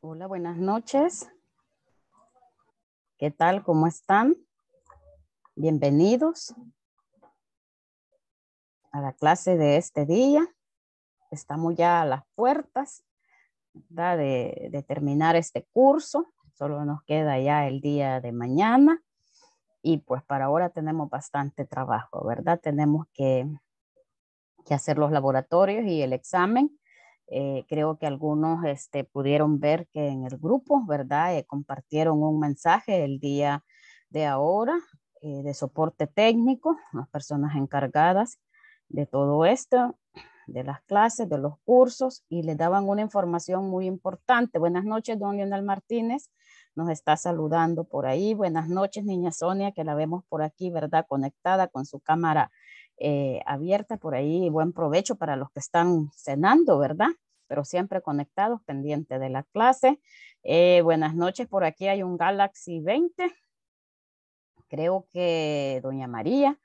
Hola, buenas noches. ¿Qué tal? ¿Cómo están? Bienvenidos a la clase de este día. Estamos ya a las puertas de, terminar este curso. Solo nos queda ya el día de mañana. Y pues para ahora tenemos bastante trabajo, ¿verdad? Tenemos que hacer los laboratorios y el examen eh, creo que algunos este, pudieron ver que en el grupo, ¿verdad? Eh, compartieron un mensaje el día de ahora eh, de soporte técnico, las personas encargadas de todo esto, de las clases, de los cursos, y le daban una información muy importante. Buenas noches, don Lionel Martínez nos está saludando por ahí. Buenas noches, niña Sonia, que la vemos por aquí, ¿verdad? Conectada con su cámara eh, abierta por ahí. Buen provecho para los que están cenando, ¿verdad? Pero siempre conectados, pendiente de la clase. Eh, buenas noches, por aquí hay un Galaxy 20. Creo que doña María.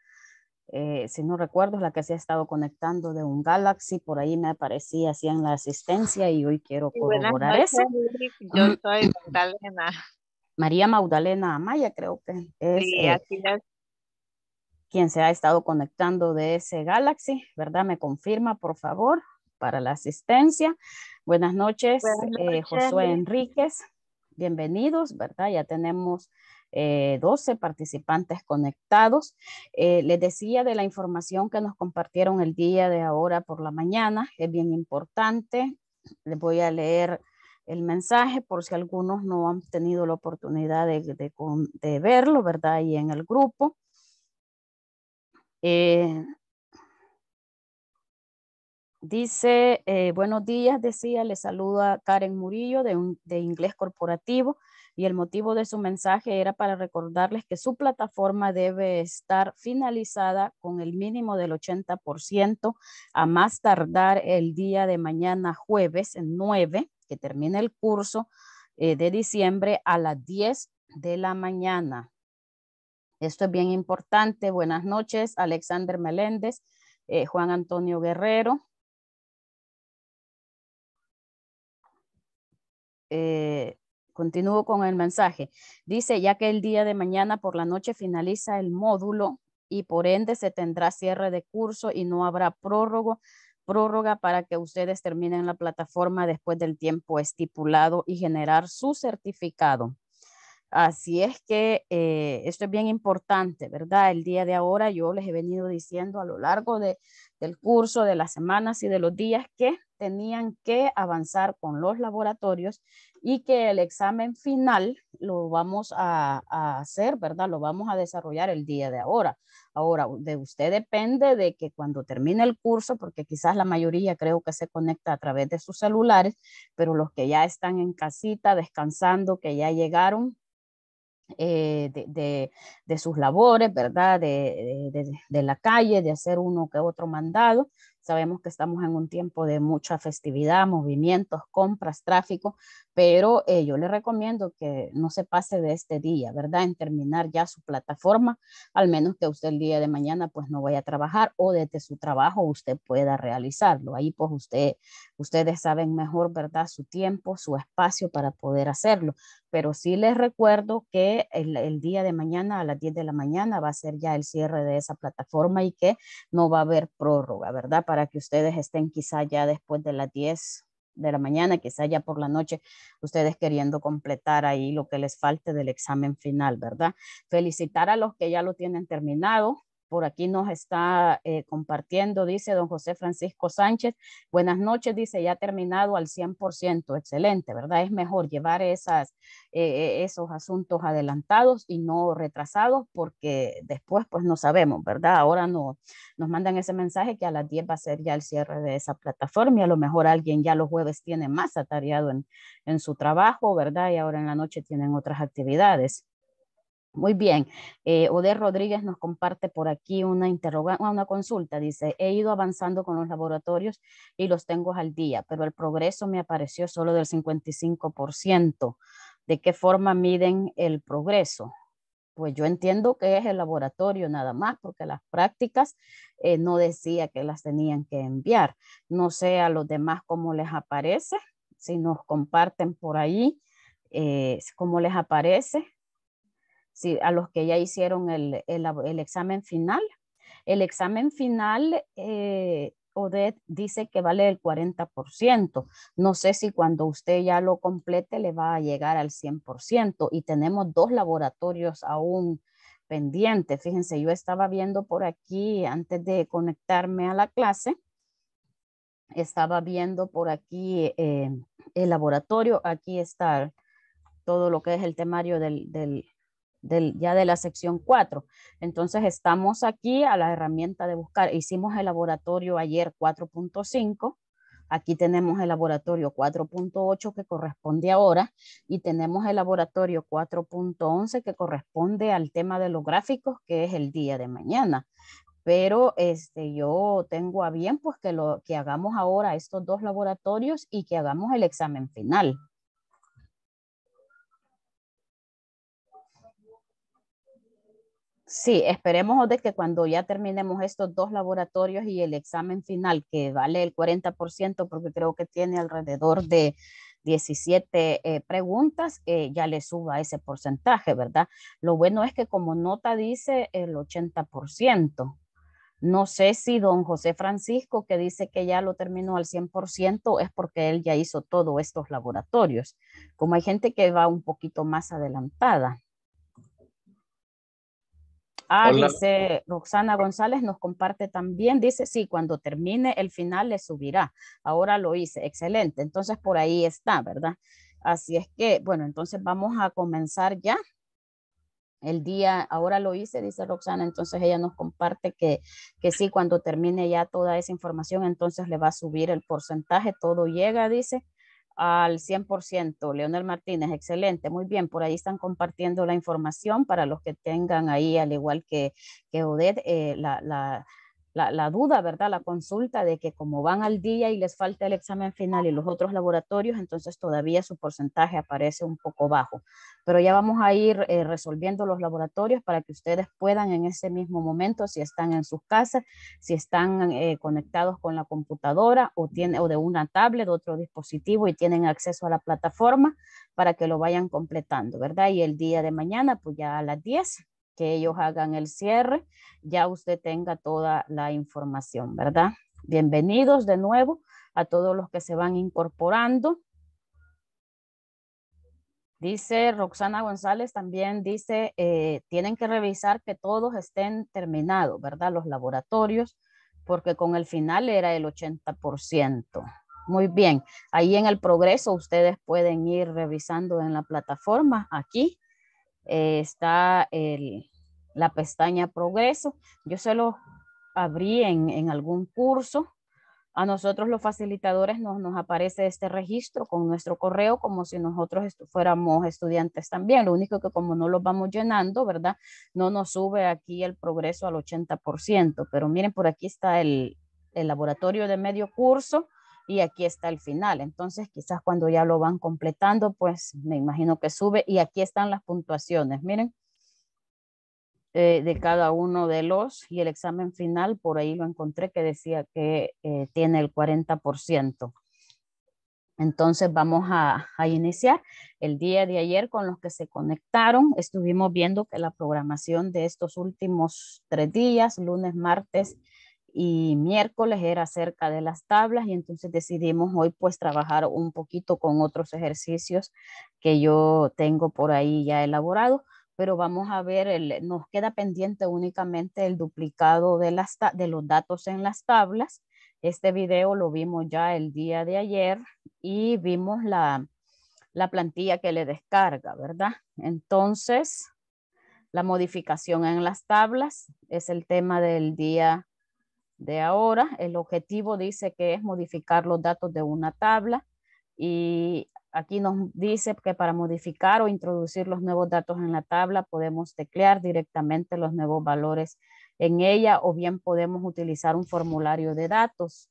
Eh, si no recuerdo, es la que se ha estado conectando de un Galaxy, por ahí me aparecía, en la asistencia y hoy quiero colaborar. Yo soy María Magdalena Amaya, creo que eh, es, quien se ha estado conectando de ese Galaxy, ¿verdad? Me confirma, por favor, para la asistencia. Buenas noches, eh, Josué Enríquez, bienvenidos, ¿verdad? Ya tenemos 12 eh, participantes conectados. Eh, les decía de la información que nos compartieron el día de ahora por la mañana, es bien importante. Les voy a leer el mensaje por si algunos no han tenido la oportunidad de, verlo, ¿verdad? Y en el grupo. Eh, dice, buenos días, decía, le saluda Karen Murillo de Inglés Corporativo y el motivo de su mensaje era para recordarles que su plataforma debe estar finalizada con el mínimo del 80% a más tardar el día de mañana jueves 9, que termina el curso eh, de diciembre a las 10 de la mañana. Esto es bien importante. Buenas noches, Alexander Meléndez, eh, Juan Antonio Guerrero. Eh, Continúo con el mensaje. Dice, ya que el día de mañana por la noche finaliza el módulo y por ende se tendrá cierre de curso y no habrá prórroga para que ustedes terminen la plataforma después del tiempo estipulado y generar su certificado. Así es que eh, esto es bien importante, ¿verdad? El día de ahora yo les he venido diciendo a lo largo de, del curso, de las semanas y de los días que tenían que avanzar con los laboratorios y que el examen final lo vamos a, hacer, ¿verdad? Lo vamos a desarrollar el día de ahora. Ahora, de usted depende de que cuando termine el curso, porque quizás la mayoría creo que se conecta a través de sus celulares, pero los que ya están en casita, descansando, que ya llegaron, eh, de, sus labores, ¿verdad? de, la calle, de hacer uno que otro mandado. Sabemos que estamos en un tiempo de mucha festividad, movimientos, compras, tráfico, pero eh, yo le recomiendo que no se pase de este día, ¿verdad? En terminar ya su plataforma, al menos que usted el día de mañana pues no vaya a trabajar o desde su trabajo usted pueda realizarlo. Ahí pues usted, ustedes saben mejor, ¿verdad? Su tiempo, su espacio para poder hacerlo. Pero sí les recuerdo que el, el día de mañana a las 10 de la mañana va a ser ya el cierre de esa plataforma y que no va a haber prórroga, ¿verdad? Para que ustedes estén quizá ya después de las 10 de la mañana, quizá ya por la noche, ustedes queriendo completar ahí lo que les falte del examen final, ¿verdad? Felicitar a los que ya lo tienen terminado, por aquí nos está eh, compartiendo, dice don José Francisco Sánchez. Buenas noches, dice, ya terminado al 100%, excelente, ¿verdad? Es mejor llevar eh, e, esos asuntos adelantados y no retrasados porque después pues no sabemos, ¿verdad? Ahora no, nos mandan ese mensaje que a las 10 va a ser ya el cierre de esa plataforma y a lo mejor alguien ya los jueves tiene más atareado en, en su trabajo, ¿verdad? Y ahora en la noche tienen otras actividades. Muy bien. Eh, Rodríguez nos comparte por aquí una, ah, una consulta. Dice, he ido avanzando con los laboratorios y los tengo al día, pero el progreso me apareció solo del 55%. ¿De qué forma miden el progreso? Pues yo entiendo que es el laboratorio nada más, porque las prácticas eh, no decía que las tenían que enviar. No sé a los demás cómo les aparece, si nos comparten por ahí eh, cómo les aparece a los que ya hicieron el, examen final. El examen final, eh, dice que vale el 40%. No sé si cuando usted ya lo complete le va a llegar al 100% y tenemos dos laboratorios aún pendientes. Fíjense, yo estaba viendo por aquí antes de conectarme a la clase estaba viendo por aquí eh, el laboratorio. Aquí está todo lo que es el temario del, ya de la sección 4. Entonces estamos aquí a la herramienta de buscar. Hicimos el laboratorio ayer 4.5. Aquí tenemos el laboratorio 4.8 que corresponde ahora y tenemos el laboratorio 4.11 que corresponde al tema de los gráficos que es el día de mañana. Pero este, yo tengo a bien pues que, lo, que hagamos ahora estos dos laboratorios y que hagamos el examen final. Sí, esperemos de que cuando ya terminemos estos dos laboratorios y el examen final, que vale el 40%, porque creo que tiene alrededor de 17 eh, preguntas, eh, ya le suba ese porcentaje, ¿verdad? Lo bueno es que como nota dice el 80%. No sé si don José Francisco, que dice que ya lo terminó al 100%, es porque él ya hizo todos estos laboratorios. Como hay gente que va un poquito más adelantada. Ah, dice Roxana González, nos comparte también, dice, sí, cuando termine el final le subirá. Ahora lo hice, excelente. Entonces por ahí está, ¿verdad? Así es que, bueno, entonces vamos a comenzar ya. El día, ahora lo hice, dice Roxana, entonces ella nos comparte que, que sí, cuando termine ya toda esa información, entonces le va a subir el porcentaje, todo llega, dice al 100%. Leonel Martínez, excelente, muy bien. Por ahí están compartiendo la información para los que tengan ahí, al igual que, que Odette, eh, la, la la, duda, ¿verdad? La consulta de que como van al día y les falta el examen final y los otros laboratorios, entonces todavía su porcentaje aparece un poco bajo. Pero ya vamos a ir eh, resolviendo los laboratorios para que ustedes puedan en ese mismo momento, si están en sus casas, si están eh, conectados con la computadora o, tiene, o de una tablet, otro dispositivo y tienen acceso a la plataforma para que lo vayan completando, ¿verdad? Y el día de mañana, pues ya a las 10 que ellos hagan el cierre, ya usted tenga toda la información, ¿verdad? Bienvenidos de nuevo a todos los que se van incorporando. Dice Roxana González, también dice, eh, tienen que revisar que todos estén terminados, ¿verdad? Los laboratorios, porque con el final era el 80%. Muy bien, ahí en el progreso ustedes pueden ir revisando en la plataforma, aquí eh, está el, la pestaña progreso. Yo se lo abrí en, algún curso. A nosotros los facilitadores nos, nos, aparece este registro con nuestro correo como si nosotros fuéramos estudiantes también. Lo único que como no lo vamos llenando, ¿verdad? No nos sube aquí el progreso al 80%, pero miren, por aquí está el, el laboratorio de medio curso, y aquí está el final. Entonces, quizás cuando ya lo van completando, pues me imagino que sube y aquí están las puntuaciones. Miren, eh, de cada uno de los y el examen final, por ahí lo encontré que decía que eh, tiene el 40%. Entonces vamos a, a, iniciar. El día de ayer con los que se conectaron, estuvimos viendo que la programación de estos últimos tres días, lunes, martes y miércoles era acerca de las tablas y entonces decidimos hoy pues trabajar un poquito con otros ejercicios que yo tengo por ahí ya elaborado, pero vamos a ver, nos queda pendiente únicamente el duplicado de, las, de los datos en las tablas. Este video lo vimos ya el día de ayer y vimos la, la plantilla que le descarga, ¿verdad? Entonces, la modificación en las tablas es el tema del día de ahora. El objetivo dice que es modificar los datos de una tabla y aquí nos dice que para modificar o introducir los nuevos datos en la tabla podemos teclear directamente los nuevos valores en ella o bien podemos utilizar un formulario de datos.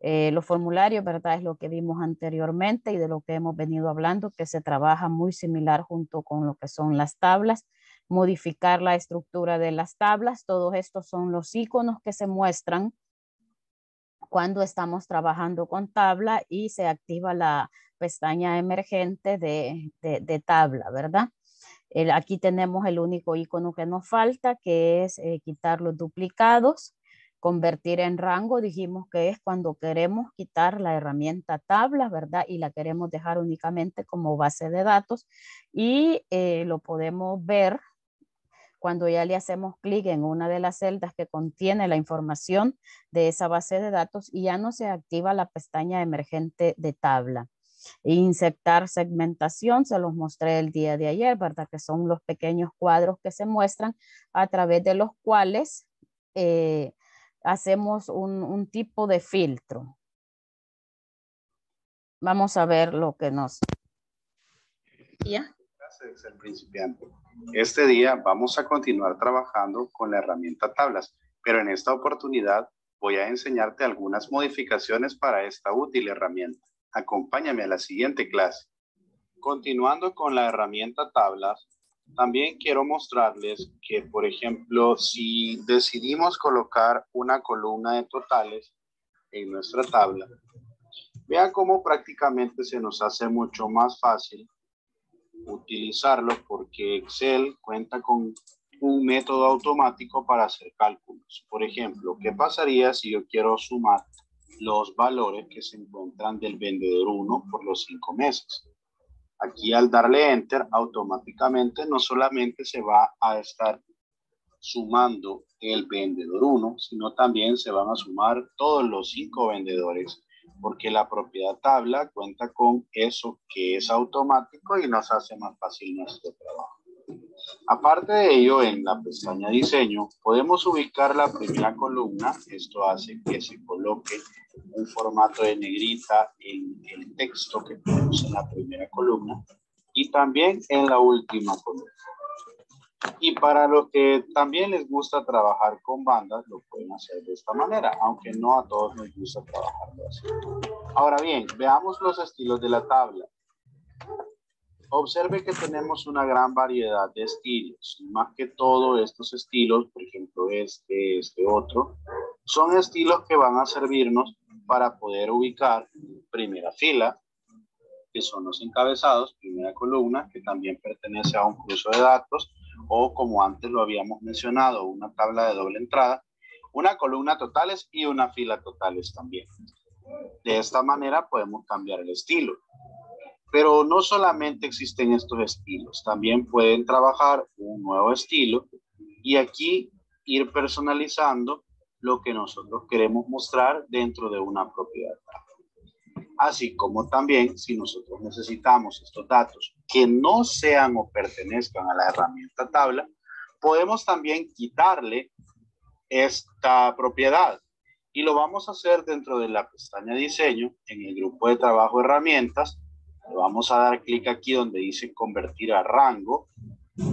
Eh, los formularios, ¿verdad? Es lo que vimos anteriormente y de lo que hemos venido hablando, que se trabaja muy similar junto con lo que son las tablas modificar la estructura de las tablas. Todos estos son los iconos que se muestran cuando estamos trabajando con tabla y se activa la pestaña emergente de, de, tabla, ¿verdad? aquí tenemos el único icono que nos falta, que es eh, quitar los duplicados. Convertir en rango, dijimos que es cuando queremos quitar la herramienta tabla, ¿verdad? Y la queremos dejar únicamente como base de datos. Y eh, lo podemos ver cuando ya le hacemos clic en una de las celdas que contiene la información de esa base de datos y ya no se activa la pestaña emergente de tabla. Insertar segmentación, se los mostré el día de ayer, ¿verdad? Que son los pequeños cuadros que se muestran a través de los cuales eh, hacemos un, un tipo de filtro. Vamos a ver lo que nos... ¿Ya? de ser principiante. Este día vamos a continuar trabajando con la herramienta tablas, pero en esta oportunidad voy a enseñarte algunas modificaciones para esta útil herramienta. Acompáñame a la siguiente clase. Continuando con la herramienta tablas, también quiero mostrarles que, por ejemplo, si decidimos colocar una columna de totales en nuestra tabla, vean cómo prácticamente se nos hace mucho más fácil utilizarlo porque Excel cuenta con un método automático para hacer cálculos. Por ejemplo, ¿qué pasaría si yo quiero sumar los valores que se encuentran del vendedor 1 por los 5 meses? Aquí al darle Enter, automáticamente no solamente se va a estar sumando el vendedor 1, sino también se van a sumar todos los 5 vendedores porque la propiedad tabla cuenta con eso que es automático y nos hace más fácil nuestro trabajo. Aparte de ello, en la pestaña diseño podemos ubicar la primera columna. Esto hace que se coloque un formato de negrita en el texto que tenemos en la primera columna y también en la última columna. Y para los que también les gusta trabajar con bandas, lo pueden hacer de esta manera, aunque no a todos nos gusta trabajarlo así. Ahora bien, veamos los estilos de la tabla. Observe que tenemos una gran variedad de estilos. Más que todos estos estilos, por ejemplo este, este otro, son estilos que van a servirnos para poder ubicar primera fila, que son los encabezados, primera columna, que también pertenece a un curso de datos, o como antes lo habíamos mencionado, una tabla de doble entrada, una columna totales y una fila totales también. De esta manera podemos cambiar el estilo. Pero no solamente existen estos estilos, también pueden trabajar un nuevo estilo y aquí ir personalizando lo que nosotros queremos mostrar dentro de una propiedad así como también si nosotros necesitamos estos datos que no sean o pertenezcan a la herramienta tabla, podemos también quitarle esta propiedad y lo vamos a hacer dentro de la pestaña diseño en el grupo de trabajo herramientas. Le vamos a dar clic aquí donde dice convertir a rango.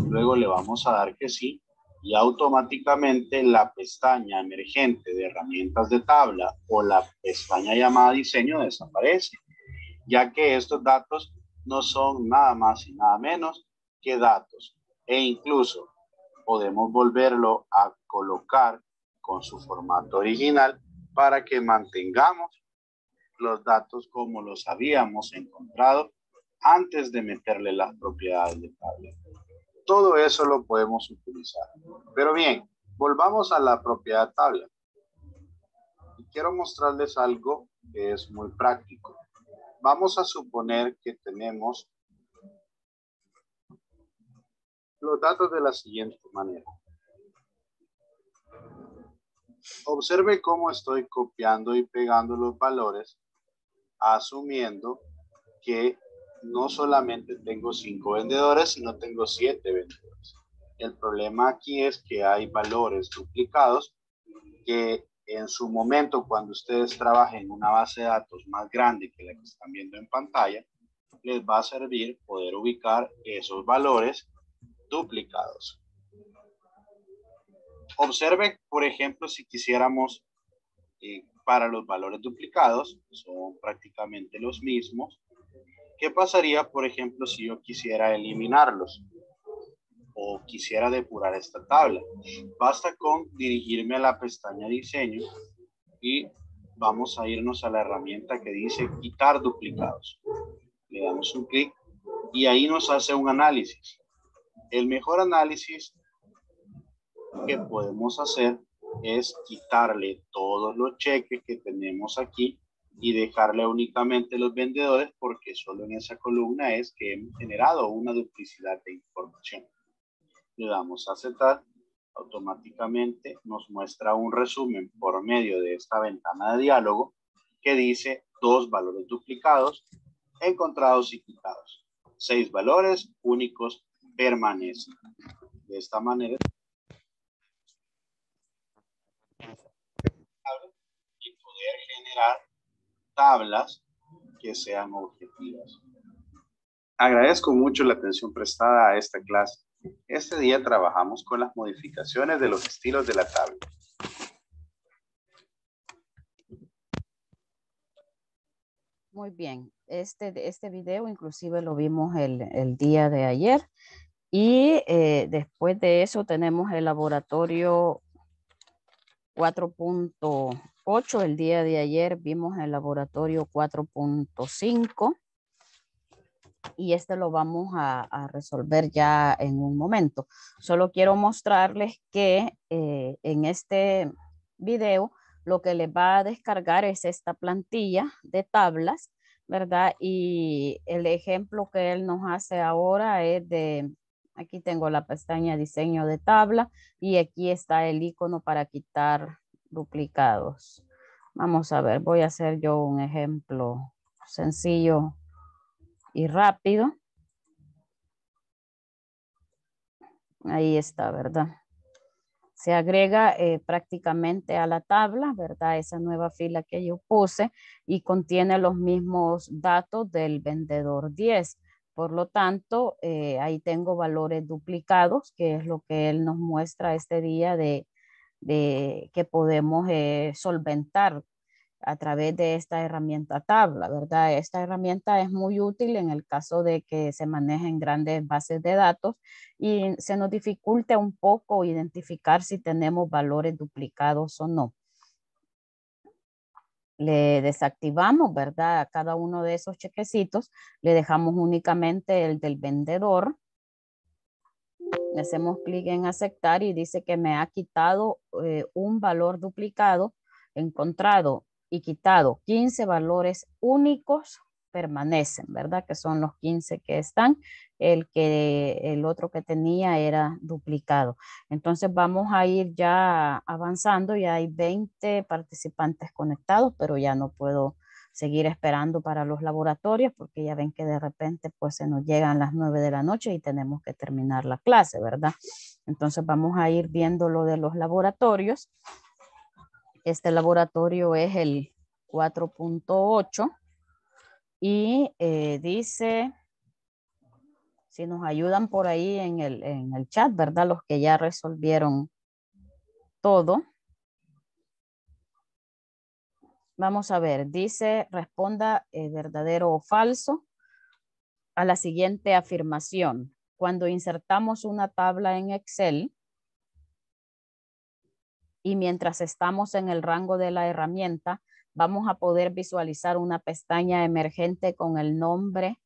Luego le vamos a dar que sí y automáticamente la pestaña emergente de herramientas de tabla o la pestaña llamada diseño desaparece, ya que estos datos no son nada más y nada menos que datos e incluso podemos volverlo a colocar con su formato original para que mantengamos los datos como los habíamos encontrado antes de meterle las propiedades de tabla todo eso lo podemos utilizar. Pero bien, volvamos a la propiedad tabla. Y quiero mostrarles algo que es muy práctico. Vamos a suponer que tenemos los datos de la siguiente manera. Observe cómo estoy copiando y pegando los valores, asumiendo que no solamente tengo cinco vendedores, sino tengo siete vendedores. El problema aquí es que hay valores duplicados que en su momento, cuando ustedes trabajen en una base de datos más grande que la que están viendo en pantalla, les va a servir poder ubicar esos valores duplicados. Observe, por ejemplo, si quisiéramos eh, para los valores duplicados, son prácticamente los mismos. ¿Qué pasaría, por ejemplo, si yo quisiera eliminarlos o quisiera depurar esta tabla? Basta con dirigirme a la pestaña diseño y vamos a irnos a la herramienta que dice quitar duplicados. Le damos un clic y ahí nos hace un análisis. El mejor análisis que podemos hacer es quitarle todos los cheques que tenemos aquí y dejarle únicamente los vendedores porque solo en esa columna es que hemos generado una duplicidad de información. Le damos a aceptar, automáticamente nos muestra un resumen por medio de esta ventana de diálogo que dice dos valores duplicados, encontrados y quitados. Seis valores únicos permanecen. De esta manera y poder generar tablas que sean objetivas. Agradezco mucho la atención prestada a esta clase. Este día trabajamos con las modificaciones de los estilos de la tabla. Muy bien, este, este video inclusive lo vimos el, el día de ayer y eh, después de eso tenemos el laboratorio 4. El día de ayer vimos el laboratorio 4.5 y este lo vamos a, resolver ya en un momento. Solo quiero mostrarles que eh, en este video lo que le va a descargar es esta plantilla de tablas, ¿verdad? Y el ejemplo que él nos hace ahora es de, aquí tengo la pestaña diseño de tabla y aquí está el icono para quitar duplicados. Vamos a ver, voy a hacer yo un ejemplo sencillo y rápido. Ahí está, ¿verdad? se agrega eh, prácticamente a la tabla, ¿verdad? Esa nueva fila que yo puse y contiene los mismos datos del vendedor 10. Por lo tanto, eh, ahí tengo valores duplicados, que es lo que él nos muestra este día de que podemos eh, solventar a través de esta herramienta tabla, ¿verdad? Esta herramienta es muy útil en el caso de que se manejen grandes bases de datos y se nos dificulte un poco identificar si tenemos valores duplicados o no. Le desactivamos, ¿verdad? A cada uno de esos chequecitos, le dejamos únicamente el del vendedor le hacemos clic en aceptar y dice que me ha quitado eh, un valor duplicado, encontrado y quitado 15 valores únicos permanecen, ¿verdad? Que son los 15 que están, el que el otro que tenía era duplicado. Entonces vamos a ir ya avanzando, ya hay 20 participantes conectados, pero ya no puedo seguir esperando para los laboratorios porque ya ven que de repente pues se nos llegan las nueve de la noche y tenemos que terminar la clase, ¿verdad? Entonces vamos a ir viendo lo de los laboratorios. Este laboratorio es el 4.8 y eh, dice, si nos ayudan por ahí en el, en el chat, ¿verdad? Los que ya resolvieron todo. Vamos a ver, dice, responda eh, verdadero o falso a la siguiente afirmación. Cuando insertamos una tabla en Excel y mientras estamos en el rango de la herramienta, vamos a poder visualizar una pestaña emergente con el nombre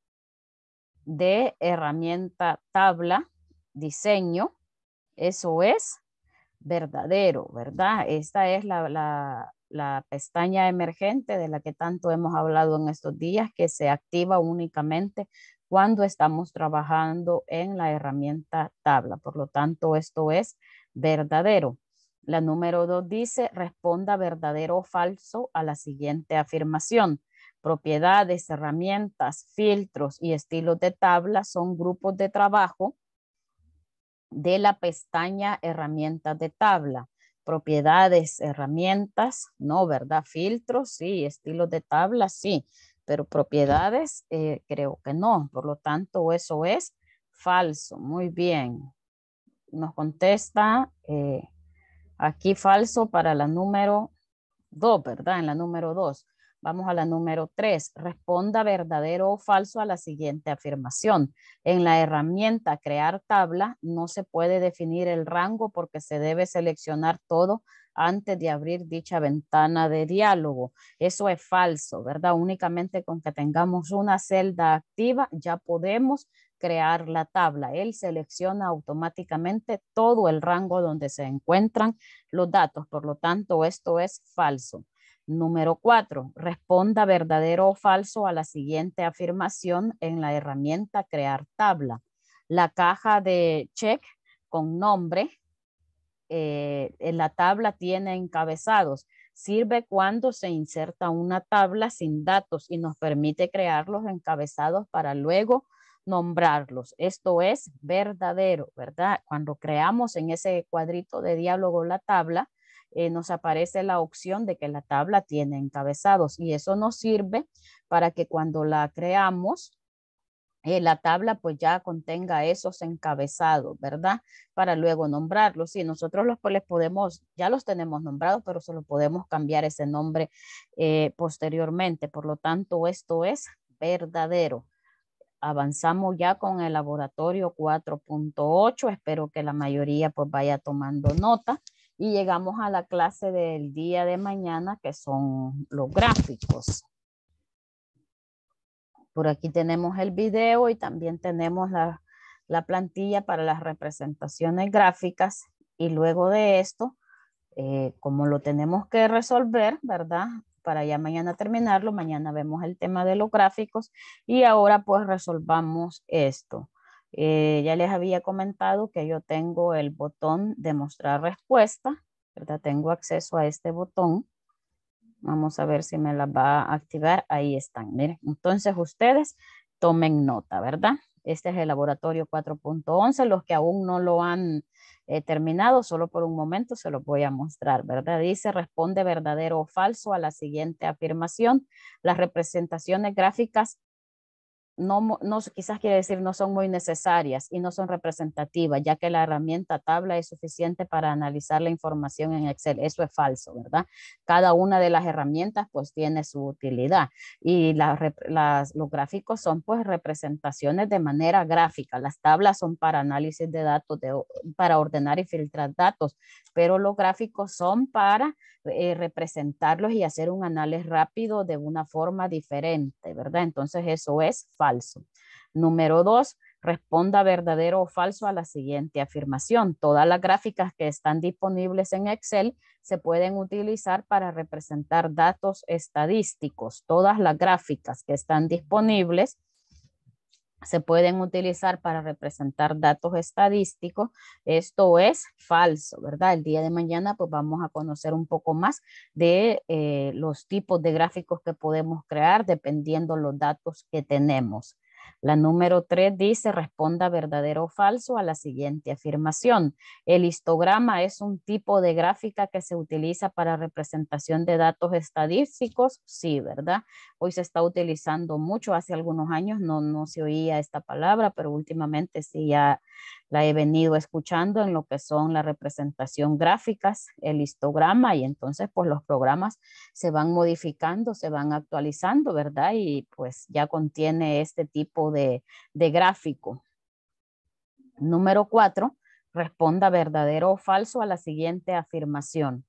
de herramienta tabla diseño. Eso es verdadero, ¿verdad? Esta es la, la la pestaña emergente de la que tanto hemos hablado en estos días, que se activa únicamente cuando estamos trabajando en la herramienta tabla. Por lo tanto, esto es verdadero. La número dos dice, responda verdadero o falso a la siguiente afirmación. Propiedades, herramientas, filtros y estilos de tabla son grupos de trabajo de la pestaña herramientas de tabla propiedades, herramientas, no, ¿verdad? Filtros, sí, estilos de tabla, sí, pero propiedades eh, creo que no. Por lo tanto, eso es falso. Muy bien. Nos contesta eh, aquí falso para la número 2, ¿verdad? En la número 2. Vamos a la número tres. Responda verdadero o falso a la siguiente afirmación. En la herramienta crear tabla no se puede definir el rango porque se debe seleccionar todo antes de abrir dicha ventana de diálogo. Eso es falso, ¿verdad? Únicamente con que tengamos una celda activa ya podemos crear la tabla. Él selecciona automáticamente todo el rango donde se encuentran los datos. Por lo tanto, esto es falso. Número cuatro, responda verdadero o falso a la siguiente afirmación en la herramienta Crear tabla. La caja de check con nombre, eh, en la tabla tiene encabezados. Sirve cuando se inserta una tabla sin datos y nos permite crear los encabezados para luego nombrarlos. Esto es verdadero, ¿verdad? Cuando creamos en ese cuadrito de diálogo la tabla, eh, nos aparece la opción de que la tabla tiene encabezados y eso nos sirve para que cuando la creamos, eh, la tabla pues ya contenga esos encabezados, ¿verdad? Para luego nombrarlos. Sí, nosotros los pues, podemos, ya los tenemos nombrados, pero solo podemos cambiar ese nombre eh, posteriormente. Por lo tanto, esto es verdadero. Avanzamos ya con el laboratorio 4.8. Espero que la mayoría pues vaya tomando nota. Y llegamos a la clase del día de mañana, que son los gráficos. Por aquí tenemos el video y también tenemos la, plantilla para las representaciones gráficas. Y luego de esto, eh, como lo tenemos que resolver, ¿verdad? Para ya mañana terminarlo, mañana vemos el tema de los gráficos y ahora pues resolvamos esto. Eh, ya les había comentado que yo tengo el botón de mostrar respuesta, ¿verdad? Tengo acceso a este botón. Vamos a ver si me la va a activar. Ahí están, miren. Entonces ustedes tomen nota, ¿verdad? Este es el laboratorio 4.11. Los que aún no lo han eh, terminado, solo por un momento se los voy a mostrar, ¿verdad? Dice, responde verdadero o falso a la siguiente afirmación. Las representaciones gráficas no, no, quizás quiere decir no son muy necesarias y no son representativas, ya que la herramienta tabla es suficiente para analizar la información en Excel. Eso es falso, ¿verdad? Cada una de las herramientas pues tiene su utilidad y los gráficos son pues representaciones de manera gráfica. Las tablas son para análisis de datos, para ordenar y filtrar datos, pero los gráficos son para eh, representarlos y hacer un análisis rápido de una forma diferente, ¿verdad? Entonces eso es falso falso. Número dos, responda verdadero o falso a la siguiente afirmación. Todas las gráficas que están disponibles en Excel se pueden utilizar para representar datos estadísticos. Todas las gráficas que están disponibles se pueden utilizar para representar datos estadísticos. Esto es falso, ¿verdad? El día de mañana pues vamos a conocer un poco más de eh, los tipos de gráficos que podemos crear dependiendo los datos que tenemos. La número tres dice, responda verdadero o falso a la siguiente afirmación. El histograma es un tipo de gráfica que se utiliza para representación de datos estadísticos. Sí, ¿verdad? Hoy se está utilizando mucho, hace algunos años no, no se oía esta palabra, pero últimamente sí ya la he venido escuchando en lo que son la representación gráficas, el histograma y entonces pues los programas se van modificando, se van actualizando, ¿verdad? Y pues ya contiene este tipo de, gráfico. Número cuatro, responda verdadero o falso a la siguiente afirmación.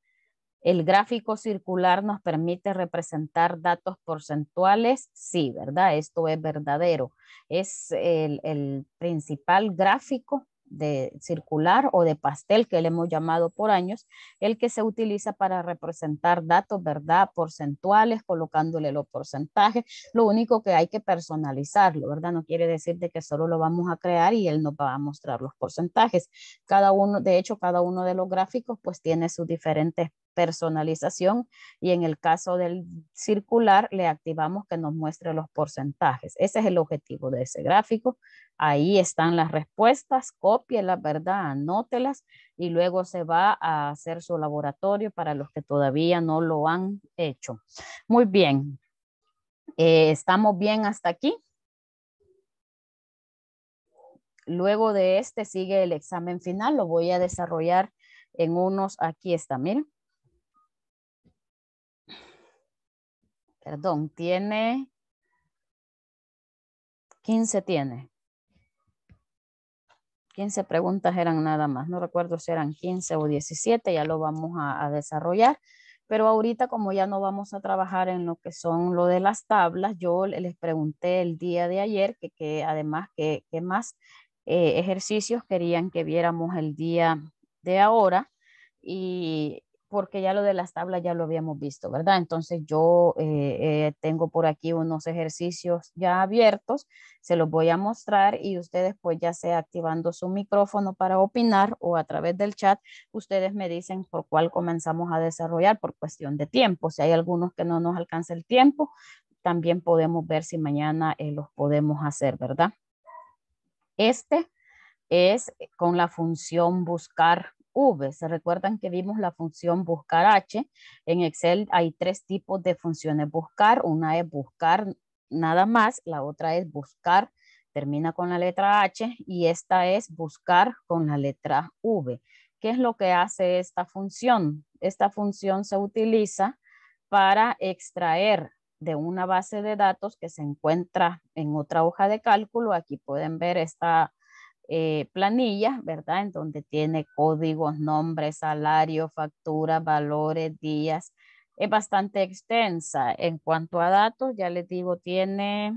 El gráfico circular nos permite representar datos porcentuales. Sí, ¿verdad? Esto es verdadero. Es el, el principal gráfico de circular o de pastel que le hemos llamado por años, el que se utiliza para representar datos, ¿verdad? Porcentuales, colocándole los porcentajes. Lo único que hay que personalizarlo, ¿verdad? No quiere decir de que solo lo vamos a crear y él nos va a mostrar los porcentajes. Cada uno, de hecho, cada uno de los gráficos pues tiene sus diferentes personalización y en el caso del circular le activamos que nos muestre los porcentajes. Ese es el objetivo de ese gráfico. Ahí están las respuestas, cópielas, ¿verdad? Anótelas y luego se va a hacer su laboratorio para los que todavía no lo han hecho. Muy bien. Eh, ¿Estamos bien hasta aquí? Luego de este sigue el examen final. Lo voy a desarrollar en unos, aquí está, miren. perdón, tiene 15 tiene. 15 preguntas eran nada más, no recuerdo si eran 15 o 17, ya lo vamos a, desarrollar, pero ahorita como ya no vamos a trabajar en lo que son lo de las tablas, yo les pregunté el día de ayer que, además que, más eh, ejercicios querían que viéramos el día de ahora y porque ya lo de las tablas ya lo habíamos visto, ¿verdad? Entonces yo eh, eh, tengo por aquí unos ejercicios ya abiertos, se los voy a mostrar y ustedes pues ya sea activando su micrófono para opinar o a través del chat, ustedes me dicen por cuál comenzamos a desarrollar por cuestión de tiempo. Si hay algunos que no nos alcanza el tiempo, también podemos ver si mañana eh, los podemos hacer, ¿verdad? Este es con la función buscar V. Se recuerdan que vimos la función buscar H. En Excel hay tres tipos de funciones buscar. Una es buscar nada más, la otra es buscar, termina con la letra H, y esta es buscar con la letra V. ¿Qué es lo que hace esta función? Esta función se utiliza para extraer de una base de datos que se encuentra en otra hoja de cálculo. Aquí pueden ver esta eh, planilla, ¿verdad? En donde tiene códigos, nombres, salario, factura, valores, días. Es bastante extensa. En cuanto a datos, ya les digo, tiene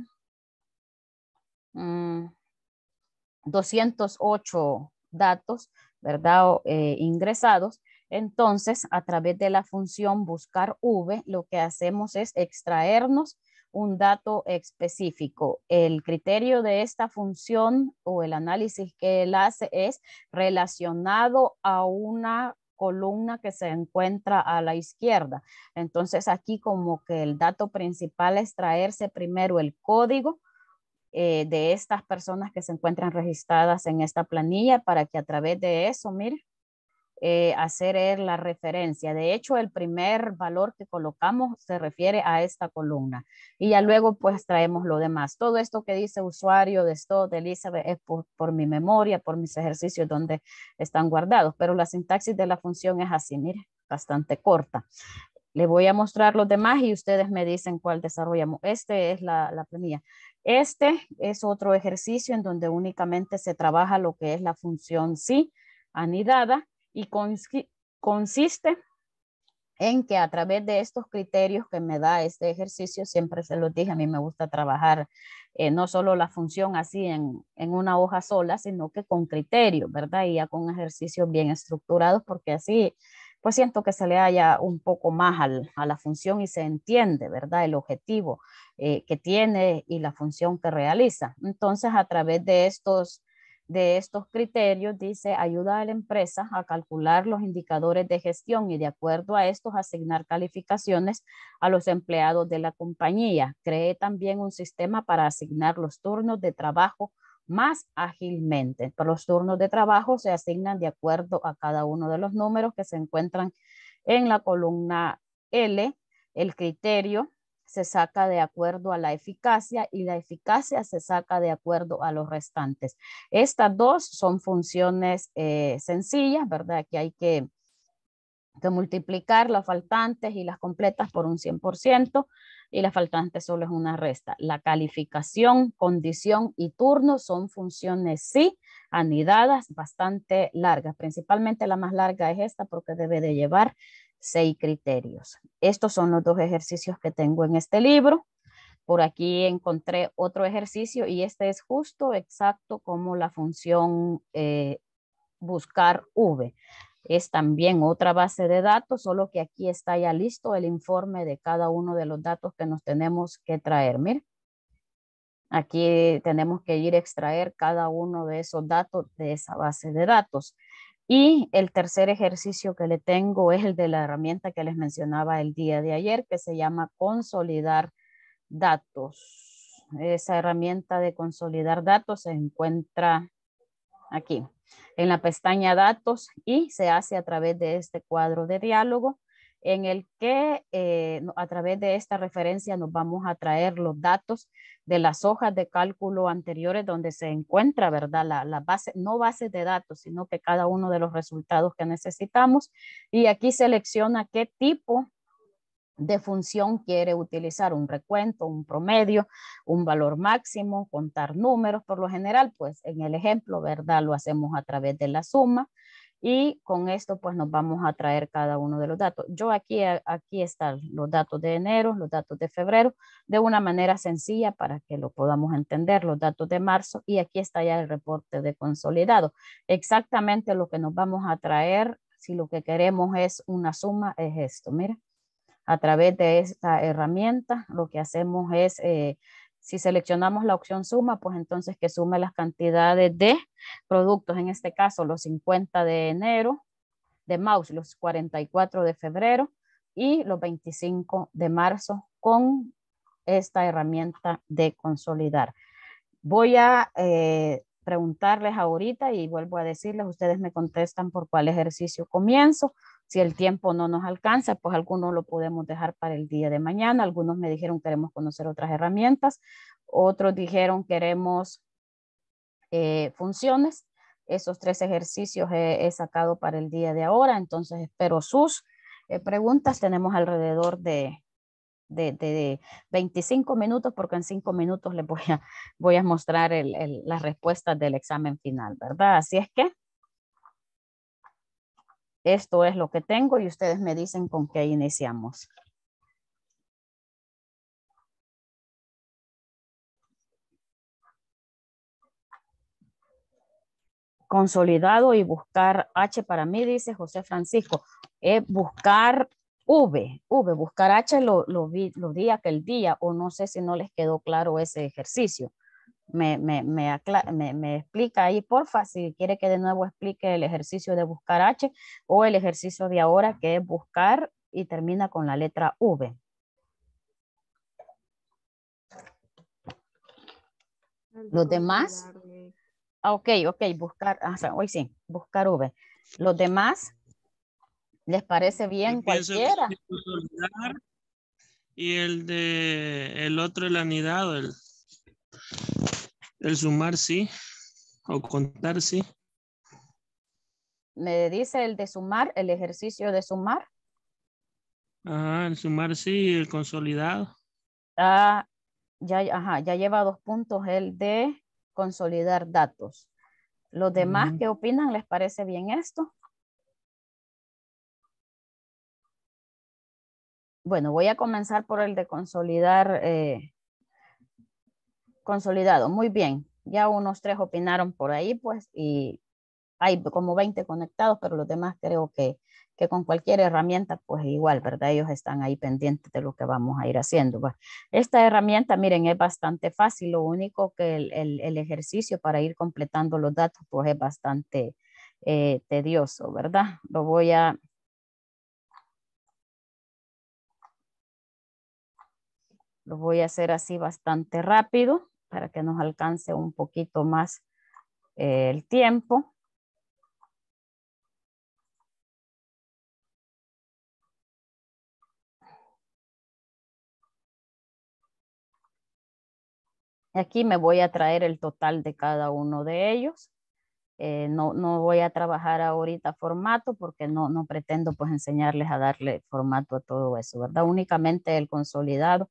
208 mm, datos, ¿verdad? Eh, ingresados. Entonces, a través de la función buscar V, lo que hacemos es extraernos un dato específico. El criterio de esta función o el análisis que él hace es relacionado a una columna que se encuentra a la izquierda. Entonces aquí como que el dato principal es traerse primero el código eh, de estas personas que se encuentran registradas en esta planilla para que a través de eso, mire, eh, hacer la referencia. De hecho, el primer valor que colocamos se refiere a esta columna y ya luego pues traemos lo demás. Todo esto que dice usuario de esto de Elizabeth es por, mi memoria, por mis ejercicios donde están guardados, pero la sintaxis de la función es así, mire, bastante corta. Le voy a mostrar los demás y ustedes me dicen cuál desarrollamos. Este es la, la Este es otro ejercicio en donde únicamente se trabaja lo que es la función sí anidada y consiste en que a través de estos criterios que me da este ejercicio, siempre se los dije, a mí me gusta trabajar eh, no solo la función así en, una hoja sola, sino que con criterios, ¿verdad? Y ya con ejercicios bien estructurados, porque así pues siento que se le haya un poco más a la función y se entiende, ¿verdad? El objetivo eh, que tiene y la función que realiza. Entonces, a través de estos de estos criterios dice ayuda a la empresa a calcular los indicadores de gestión y de acuerdo a estos asignar calificaciones a los empleados de la compañía. Cree también un sistema para asignar los turnos de trabajo más ágilmente. los turnos de trabajo se asignan de acuerdo a cada uno de los números que se encuentran en la columna L, el criterio se saca de acuerdo a la eficacia y la eficacia se saca de acuerdo a los restantes. Estas dos son funciones eh, sencillas, ¿verdad? Que hay que, que multiplicar las faltantes y las completas por un 100% y las faltantes solo es una resta. La calificación, condición y turno son funciones sí, anidadas, bastante largas. Principalmente la más larga es esta porque debe de llevar seis criterios. Estos son los dos ejercicios que tengo en este libro. Por aquí encontré otro ejercicio y este es justo exacto como la función eh, buscar V. Es también otra base de datos, solo que aquí está ya listo el informe de cada uno de los datos que nos tenemos que traer. Miren, aquí tenemos que ir a extraer cada uno de esos datos de esa base de datos. Y el tercer ejercicio que le tengo es el de la herramienta que les mencionaba el día de ayer, que se llama consolidar datos. Esa herramienta de consolidar datos se encuentra aquí, en la pestaña datos y se hace a través de este cuadro de diálogo en el que eh, a través de esta referencia nos vamos a traer los datos de las hojas de cálculo anteriores donde se encuentra, ¿verdad? La, base, no base de datos, sino que cada uno de los resultados que necesitamos. Y aquí selecciona qué tipo de función quiere utilizar un recuento, un promedio, un valor máximo, contar números. Por lo general, pues en el ejemplo, ¿verdad? Lo hacemos a través de la suma. Y con esto pues nos vamos a traer cada uno de los datos. Yo aquí, aquí están los datos de enero, los datos de febrero, de una manera sencilla para que lo podamos entender, los datos de marzo y aquí está ya el reporte de consolidado. Exactamente lo que nos vamos a traer, si lo que queremos es una suma, es esto, mira. A través de esta herramienta lo que hacemos es... Eh, si seleccionamos la opción suma, pues entonces que sume las cantidades de productos, en este caso los 50 de enero, de mouse los 44 de febrero y los 25 de marzo con esta herramienta de consolidar. Voy a eh, preguntarles ahorita y vuelvo a decirles, ustedes me contestan por cuál ejercicio comienzo si el tiempo no nos alcanza, pues algunos lo podemos dejar para el día de mañana. Algunos me dijeron queremos conocer otras herramientas, otros dijeron queremos eh, funciones. Esos tres ejercicios he, sacado para el día de ahora, entonces espero sus eh, preguntas. Tenemos alrededor de, de, 25 minutos, porque en cinco minutos les voy a, voy a mostrar las respuestas del examen final, ¿verdad? Así es que esto es lo que tengo y ustedes me dicen con qué iniciamos. Consolidado y buscar H para mí, dice José Francisco. es buscar V, V, buscar H lo, lo vi, lo di aquel día o no sé si no les quedó claro ese ejercicio me, me, explica ahí, porfa, si quiere que de nuevo explique el ejercicio de buscar H o el ejercicio de ahora que es buscar y termina con la letra V. Los demás, ah, ok, ok, buscar, ah, hoy sí, buscar V. Los demás, ¿les parece bien cualquiera? y el de, el otro el anidado, el el sumar sí, o contar sí. Me dice el de sumar, el ejercicio de sumar. Ajá, el sumar sí, el consolidado. ya, ajá, ya lleva dos puntos el de consolidar datos. ¿Los demás qué opinan? ¿Les parece bien esto? Bueno, voy a comenzar por el de consolidar eh, Consolidado, muy bien. Ya unos tres opinaron por ahí, pues, y hay como 20 conectados, pero los demás creo que, con cualquier herramienta, pues igual, ¿verdad? Ellos están ahí pendientes de lo que vamos a ir haciendo. Pues. Esta herramienta, miren, es bastante fácil. Lo único que el, ejercicio para ir completando los datos, pues es bastante eh, tedioso, ¿verdad? Lo voy a... Lo voy a hacer así bastante rápido para que nos alcance un poquito más eh, el tiempo. Aquí me voy a traer el total de cada uno de ellos. Eh, no, voy a trabajar ahorita formato porque no, no pretendo pues enseñarles a darle formato a todo eso, ¿verdad? Únicamente el consolidado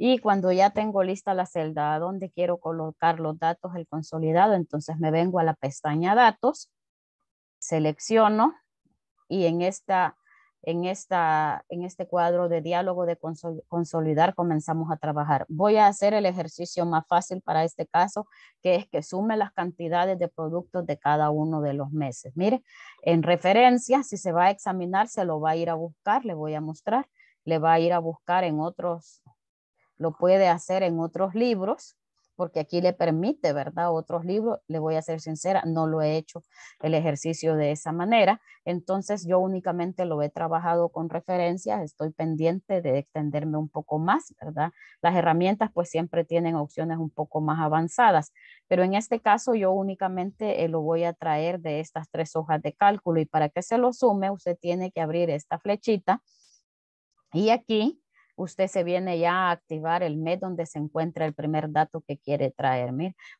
y cuando ya tengo lista la celda donde quiero colocar los datos, el consolidado, entonces me vengo a la pestaña datos, selecciono y en, esta, en, esta, en este cuadro de diálogo de consolidar comenzamos a trabajar. Voy a hacer el ejercicio más fácil para este caso, que es que sume las cantidades de productos de cada uno de los meses. Mire, en referencia, si se va a examinar, se lo va a ir a buscar, le voy a mostrar le va a ir a buscar en otros lo puede hacer en otros libros, porque aquí le permite, ¿verdad? Otros libros, le voy a ser sincera, no lo he hecho el ejercicio de esa manera. Entonces yo únicamente lo he trabajado con referencias, estoy pendiente de extenderme un poco más, ¿verdad? Las herramientas pues siempre tienen opciones un poco más avanzadas, pero en este caso yo únicamente eh, lo voy a traer de estas tres hojas de cálculo y para que se lo sume usted tiene que abrir esta flechita y aquí usted se viene ya a activar el mes donde se encuentra el primer dato que quiere traer.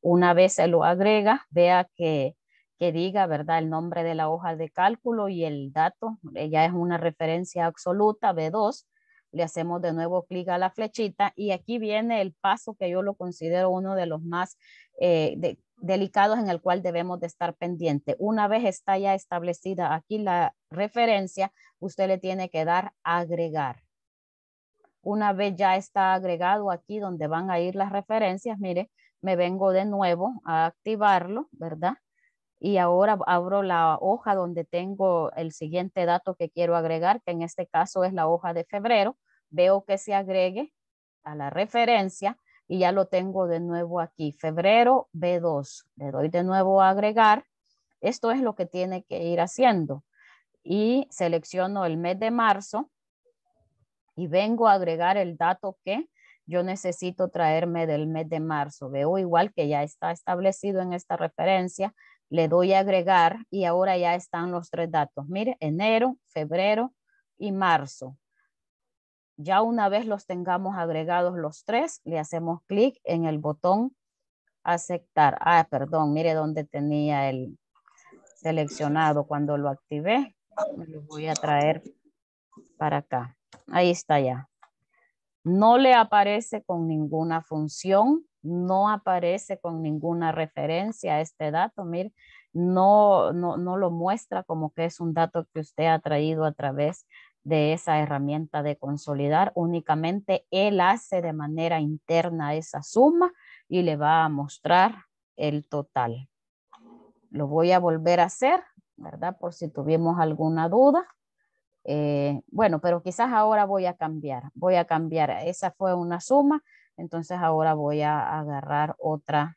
una vez se lo agrega, vea que, diga, ¿verdad? El nombre de la hoja de cálculo y el dato, eh, ya es una referencia absoluta, B2, le hacemos de nuevo clic a la flechita y aquí viene el paso que yo lo considero uno de los más eh, delicados en el cual debemos de estar pendiente. Una vez está ya establecida aquí la referencia, usted le tiene que dar agregar. Una vez ya está agregado aquí donde van a ir las referencias, mire, me vengo de nuevo a activarlo, ¿verdad? Y ahora abro la hoja donde tengo el siguiente dato que quiero agregar, que en este caso es la hoja de febrero. Veo que se agregue a la referencia y ya lo tengo de nuevo aquí. Febrero B2. Le doy de nuevo a agregar. Esto es lo que tiene que ir haciendo. Y selecciono el mes de marzo y vengo a agregar el dato que yo necesito traerme del mes de marzo. Veo igual que ya está establecido en esta referencia, le doy a agregar y ahora ya están los tres datos. Mire, enero, febrero y marzo. Ya una vez los tengamos agregados los tres, le hacemos clic en el botón aceptar. Ah, perdón, mire dónde tenía el seleccionado cuando lo activé. Me lo voy a traer para acá. Ahí está ya. No le aparece con ninguna función, no aparece con ninguna referencia a este dato. Mire, no, no, no lo muestra como que es un dato que usted ha traído a través de esa herramienta de consolidar. Únicamente él hace de manera interna esa suma y le va a mostrar el total. Lo voy a volver a hacer, ¿verdad? Por si tuvimos alguna duda. Eh, bueno, pero quizás ahora voy a cambiar, voy a cambiar, esa fue una suma, entonces ahora voy a agarrar otra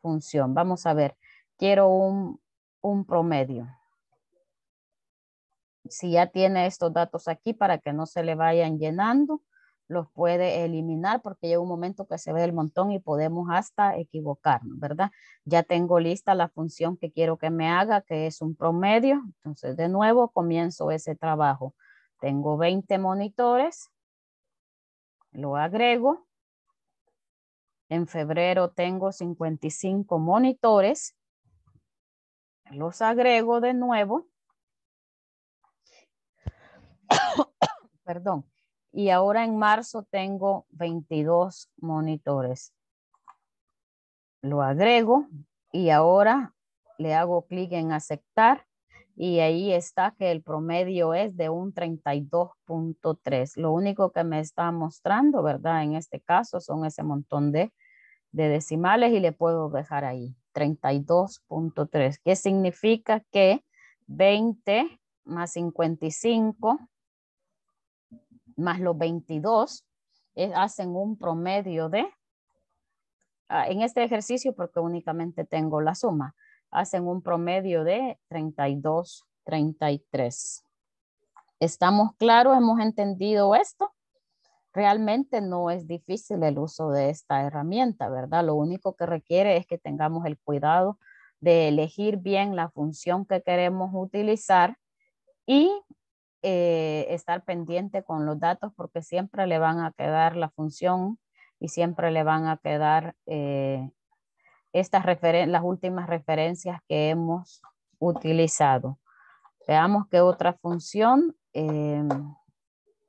función. Vamos a ver, quiero un promedio. Si ya tiene estos datos aquí para que no se le vayan llenando, los puede eliminar porque llega un momento que se ve el montón y podemos hasta equivocarnos, ¿verdad? Ya tengo lista la función que quiero que me haga, que es un promedio. Entonces, de nuevo, comienzo ese trabajo. Tengo 20 monitores, lo agrego. En febrero tengo 55 monitores, los agrego de nuevo. Perdón y ahora en marzo tengo 22 monitores. Lo agrego y ahora le hago clic en aceptar y ahí está que el promedio es de un 32.3. Lo único que me está mostrando, ¿verdad? En este caso son ese montón de, de decimales y le puedo dejar ahí 32.3, que significa que 20 más 55 más los 22, eh, hacen un promedio de, ah, en este ejercicio porque únicamente tengo la suma, hacen un promedio de 32, 33. ¿Estamos claros? ¿Hemos entendido esto? Realmente no es difícil el uso de esta herramienta, ¿verdad? Lo único que requiere es que tengamos el cuidado de elegir bien la función que queremos utilizar y eh, estar pendiente con los datos porque siempre le van a quedar la función y siempre le van a quedar eh, estas las últimas referencias que hemos utilizado. Veamos qué otra función eh,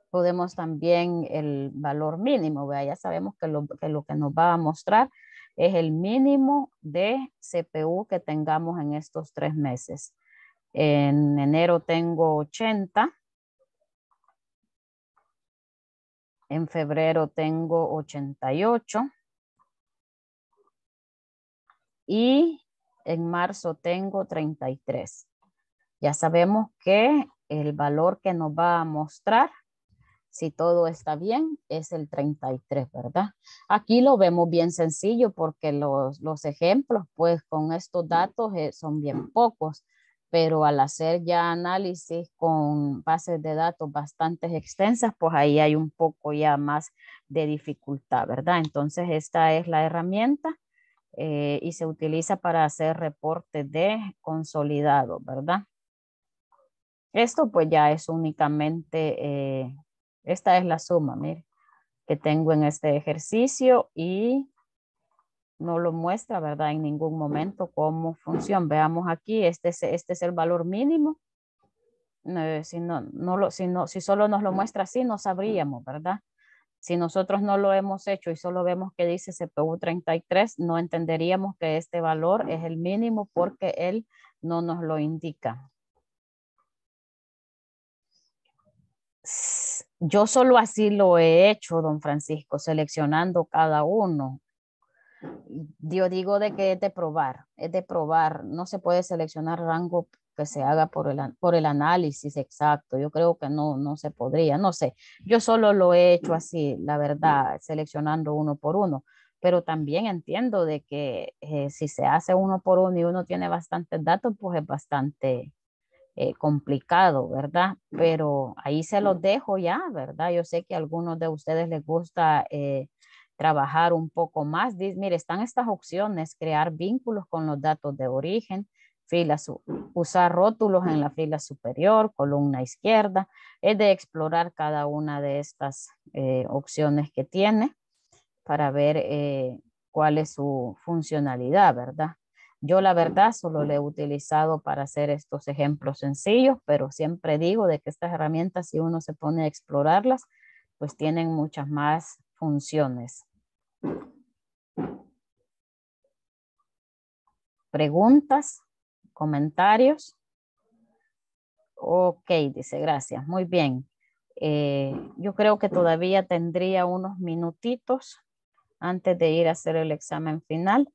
podemos también el valor mínimo. Ya sabemos que lo, que lo que nos va a mostrar es el mínimo de CPU que tengamos en estos tres meses. En enero tengo 80, En febrero tengo 88. Y en marzo tengo 33. Ya sabemos que el valor que nos va a mostrar, si todo está bien, es el 33, ¿verdad? Aquí lo vemos bien sencillo porque los, ejemplos, pues con estos datos eh, son bien pocos pero al hacer ya análisis con bases de datos bastante extensas, pues ahí hay un poco ya más de dificultad, ¿verdad? Entonces, esta es la herramienta eh, y se utiliza para hacer reportes de consolidado, ¿verdad? Esto pues ya es únicamente, eh, esta es la suma, mire, que tengo en este ejercicio y no lo muestra, ¿verdad? En ningún momento cómo funciona. Veamos aquí, este es, este es el valor mínimo. si, no, lo, si solo nos lo muestra así, no sabríamos, ¿verdad? Si nosotros no lo hemos hecho y solo vemos que dice CPU 33, no entenderíamos que este valor es el mínimo porque él no nos lo indica. Yo solo así lo he hecho, don Francisco, seleccionando cada uno yo digo de que es de probar, es de probar, no se puede seleccionar rango que se haga por el, por el análisis exacto, yo creo que no, no se podría, no sé, yo solo lo he hecho así, la verdad, seleccionando uno por uno, pero también entiendo de que eh, si se hace uno por uno y uno tiene bastantes datos, pues es bastante eh, complicado, ¿verdad? Pero ahí se los dejo ya, ¿verdad? Yo sé que a algunos de ustedes les gusta... Eh, trabajar un poco más. mire, están estas opciones, crear vínculos con los datos de origen, filas, usar rótulos en la fila superior, columna izquierda, es de explorar cada una de estas eh, opciones que tiene para ver eh, cuál es su funcionalidad, ¿verdad? Yo la verdad solo le he utilizado para hacer estos ejemplos sencillos, pero siempre digo de que estas herramientas, si uno se pone a explorarlas, pues tienen muchas más funciones. ¿Preguntas? ¿Comentarios? Ok, dice, gracias. Muy bien. Eh, yo creo que todavía tendría unos minutitos antes de ir a hacer el examen final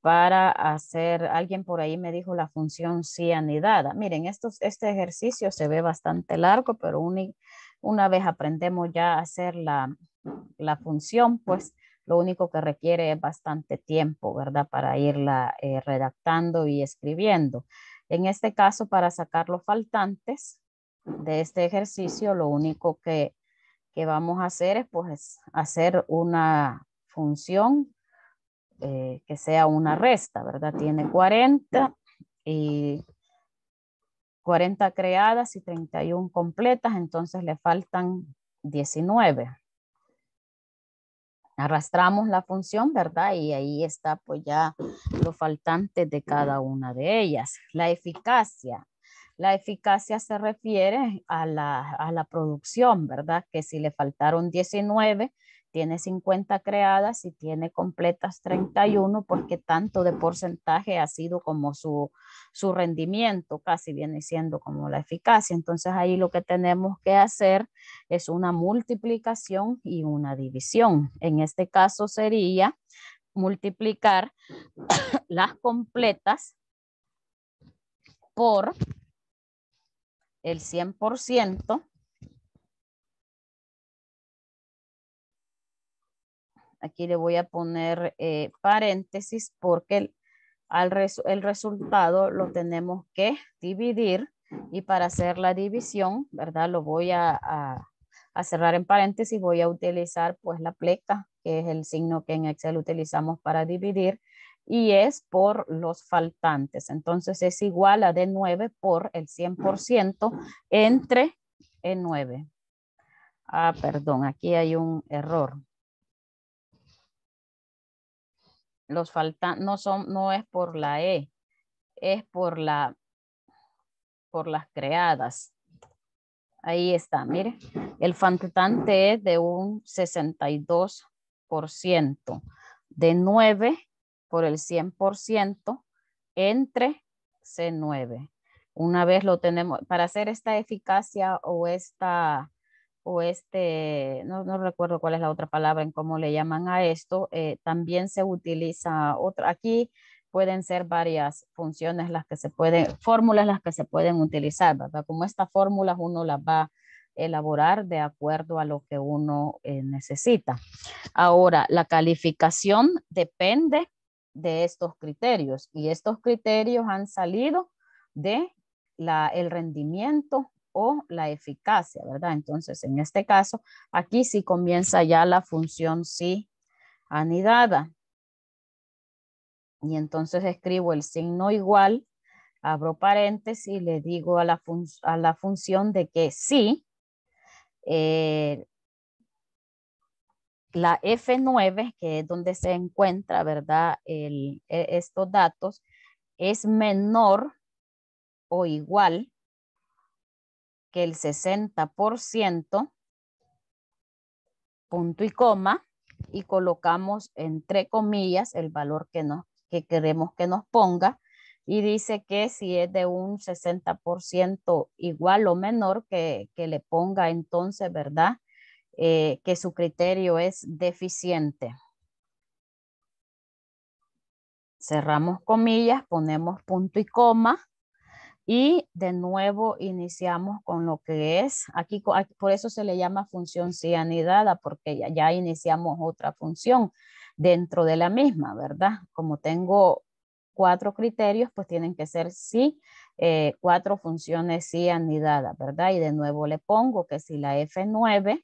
para hacer, alguien por ahí me dijo la función cianidada. Miren, estos, este ejercicio se ve bastante largo, pero una vez aprendemos ya a hacer la, la función, pues lo único que requiere es bastante tiempo, ¿verdad? Para irla eh, redactando y escribiendo. En este caso, para sacar los faltantes de este ejercicio, lo único que, vamos a hacer es pues, hacer una función eh, que sea una resta, ¿verdad? Tiene 40 y 40 creadas y 31 completas, entonces le faltan 19 arrastramos la función, ¿verdad? Y ahí está pues ya lo faltante de cada una de ellas. La eficacia. La eficacia se refiere a la, a la producción, ¿verdad? Que si le faltaron 19, tiene 50 creadas y tiene completas 31 porque pues, tanto de porcentaje ha sido como su, su rendimiento, casi viene siendo como la eficacia. Entonces ahí lo que tenemos que hacer es una multiplicación y una división. En este caso sería multiplicar las completas por el 100% Aquí le voy a poner eh, paréntesis porque el, al el resultado lo tenemos que dividir y para hacer la división, ¿verdad? Lo voy a, cerrar en paréntesis, voy a utilizar pues la pleca, que es el signo que en Excel utilizamos para dividir y es por los faltantes. Entonces es igual a de 9 por el 100% entre e 9. Ah, perdón, aquí hay un error. los faltan, no son, no es por la E, es por la, por las creadas. Ahí está, mire, el faltante es de un 62%, de 9 por el 100% entre C9. Una vez lo tenemos, para hacer esta eficacia o esta o este, no, recuerdo cuál es la otra palabra en cómo le llaman a esto, eh, también se utiliza otra, aquí pueden ser varias funciones las que se pueden, fórmulas las que se pueden utilizar, ¿verdad? Como estas fórmulas uno las va a elaborar de acuerdo a lo que uno eh, necesita. Ahora, la calificación depende de estos criterios y estos criterios han salido de la, el rendimiento o la eficacia, ¿verdad? Entonces, en este caso, aquí sí comienza ya la función sí anidada. Y entonces escribo el signo igual, abro paréntesis y le digo a la, función de que sí, eh, la F9, que es donde se encuentra, ¿verdad? E-, estos datos, es menor o igual que el 60%, punto y coma, y colocamos entre comillas el valor que, que queremos que nos ponga, y dice que si es de un 60% igual o menor, que, que le ponga entonces, ¿verdad? Eh, que su criterio es deficiente. Cerramos comillas, ponemos punto y coma y de nuevo iniciamos con lo que es, aquí, por eso se le llama función anidada, porque ya, iniciamos otra función dentro de la misma, ¿verdad? Como tengo cuatro criterios, pues tienen que ser sí, eh, cuatro funciones sí anidadas, ¿verdad? Y de nuevo le pongo que si la F9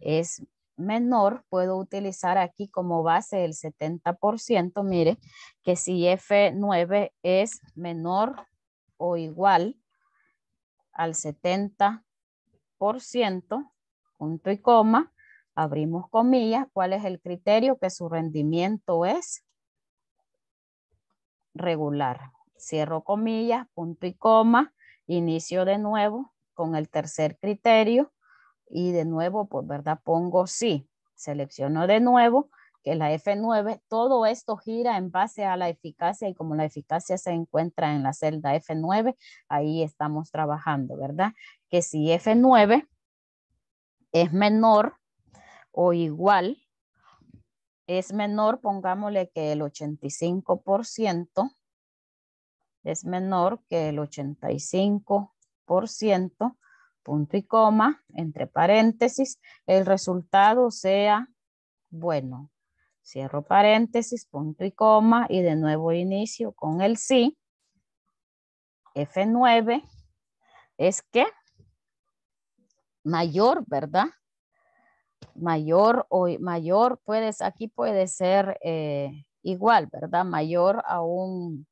es menor, puedo utilizar aquí como base el 70%, mire, que si F9 es menor o igual al 70%, punto y coma, abrimos comillas, ¿cuál es el criterio? Que su rendimiento es regular. Cierro comillas, punto y coma, inicio de nuevo con el tercer criterio y de nuevo, pues, ¿verdad? Pongo sí. Selecciono de nuevo que la F9, todo esto gira en base a la eficacia y como la eficacia se encuentra en la celda F9, ahí estamos trabajando, ¿verdad? Que si F9 es menor o igual, es menor, pongámosle que el 85%, es menor que el 85%, punto y coma, entre paréntesis, el resultado sea bueno. Cierro paréntesis, punto y coma y de nuevo inicio con el sí. F9 es que mayor, ¿verdad? Mayor o mayor, puedes, aquí puede ser eh, igual, ¿verdad? Mayor a un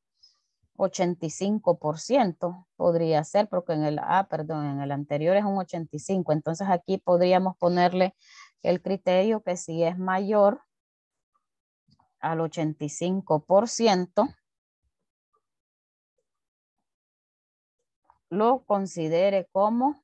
85% podría ser, porque en el, ah, perdón, en el anterior es un 85, entonces aquí podríamos ponerle el criterio que si es mayor al 85%, lo considere como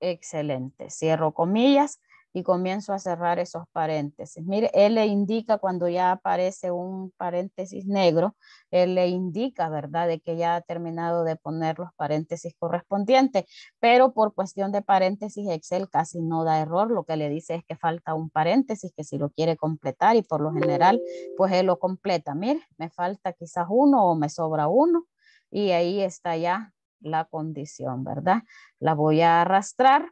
excelente. Cierro comillas y comienzo a cerrar esos paréntesis. Mire, él le indica cuando ya aparece un paréntesis negro, él le indica, ¿verdad?, de que ya ha terminado de poner los paréntesis correspondientes, pero por cuestión de paréntesis, Excel casi no da error, lo que le dice es que falta un paréntesis, que si lo quiere completar y por lo general, pues él lo completa. Mire, me falta quizás uno o me sobra uno y ahí está ya la condición, ¿verdad? La voy a arrastrar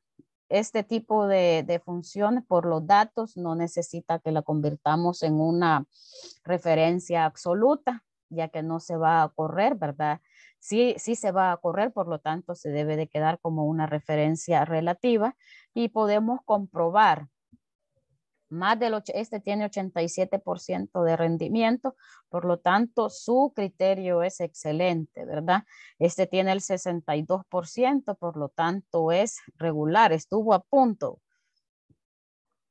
este tipo de, de funciones por los datos no necesita que la convirtamos en una referencia absoluta, ya que no se va a correr, ¿verdad? Sí, sí se va a correr, por lo tanto se debe de quedar como una referencia relativa y podemos comprobar más del, este tiene 87% de rendimiento, por lo tanto su criterio es excelente, ¿verdad? Este tiene el 62%, por lo tanto es regular, estuvo a punto.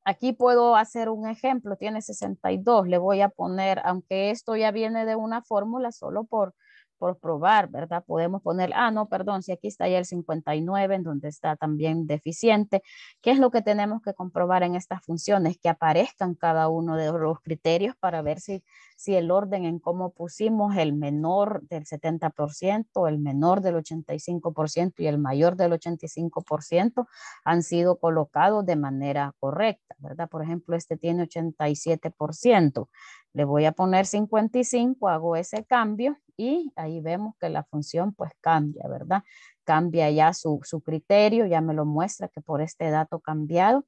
Aquí puedo hacer un ejemplo, tiene 62, le voy a poner, aunque esto ya viene de una fórmula, solo por por probar, ¿verdad? Podemos poner, ah, no, perdón, si aquí está ya el 59, en donde está también deficiente, ¿qué es lo que tenemos que comprobar en estas funciones? Que aparezcan cada uno de los criterios para ver si si el orden en cómo pusimos el menor del 70%, el menor del 85% y el mayor del 85% han sido colocados de manera correcta, ¿verdad? Por ejemplo, este tiene 87%. Le voy a poner 55, hago ese cambio y ahí vemos que la función pues cambia, ¿verdad? Cambia ya su, criterio, ya me lo muestra que por este dato cambiado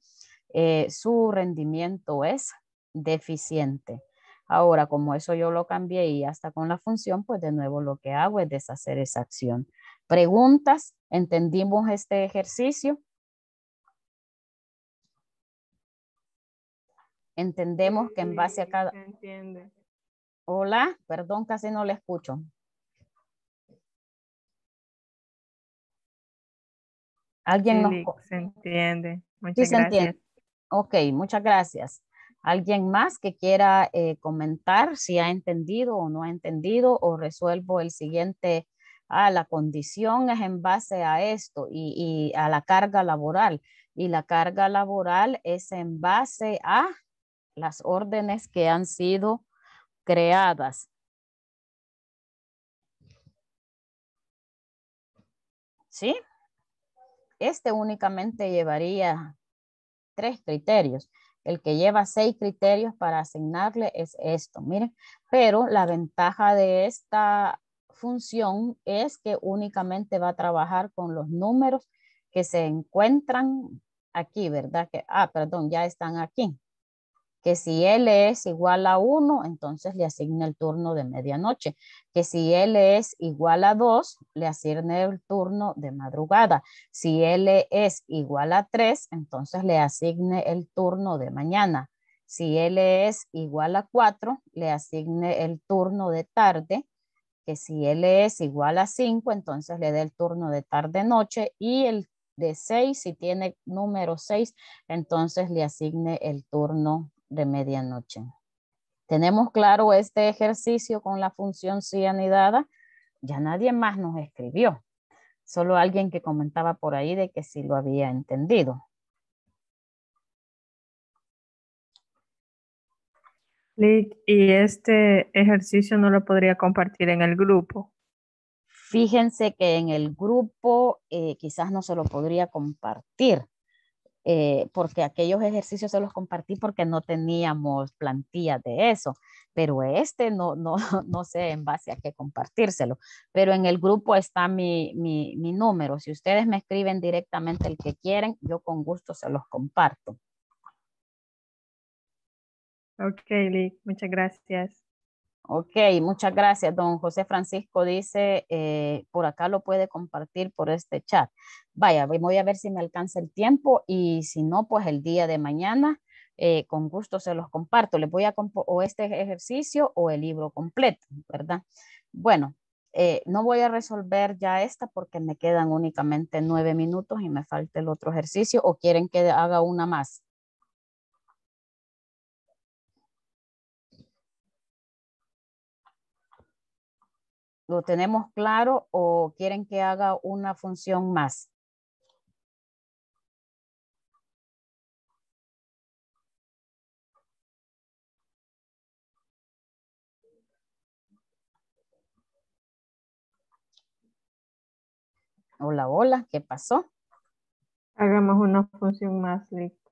eh, su rendimiento es deficiente. Ahora, como eso yo lo cambié y hasta con la función, pues de nuevo lo que hago es deshacer esa acción. Preguntas, ¿entendimos este ejercicio? Entendemos que en base a cada... Hola, perdón, casi no le escucho. Alguien nos... Se entiende. Muchas sí, Se entiende. Ok, muchas gracias alguien más que quiera eh, comentar si ha entendido o no ha entendido o resuelvo el siguiente, ah, la condición es en base a esto y, y a la carga laboral y la carga laboral es en base a las órdenes que han sido creadas. ¿Sí? Este únicamente llevaría tres criterios el que lleva seis criterios para asignarle es esto, miren, pero la ventaja de esta función es que únicamente va a trabajar con los números que se encuentran aquí, ¿verdad? Que, ah, perdón, ya están aquí que si L es igual a 1, entonces le asigne el turno de medianoche, que si L es igual a 2, le asigne el turno de madrugada, si L es igual a 3, entonces le asigne el turno de mañana, si L es igual a 4, le asigne el turno de tarde, que si L es igual a 5, entonces le dé el turno de tarde-noche y el de 6, si tiene número 6, entonces le asigne el turno de medianoche. Tenemos claro este ejercicio con la función anidada Ya nadie más nos escribió. Solo alguien que comentaba por ahí de que sí lo había entendido. y este ejercicio no lo podría compartir en el grupo. Fíjense que en el grupo eh, quizás no se lo podría compartir, eh, porque aquellos ejercicios se los compartí porque no teníamos plantilla de eso, pero este no, no, no sé en base a qué compartírselo, pero en el grupo está mi, mi, mi número, si ustedes me escriben directamente el que quieren, yo con gusto se los comparto. Ok, Lee, muchas gracias. Ok, muchas gracias, don José Francisco dice, eh, por acá lo puede compartir por este chat. Vaya, voy a ver si me alcanza el tiempo y si no, pues el día de mañana eh, con gusto se los comparto. Les voy a o este ejercicio o el libro completo, ¿verdad? Bueno, eh, no voy a resolver ya esta porque me quedan únicamente nueve minutos y me falta el otro ejercicio o quieren que haga una más. ¿Lo tenemos claro o quieren que haga una función más? Hola, hola, ¿qué pasó? Hagamos una función más,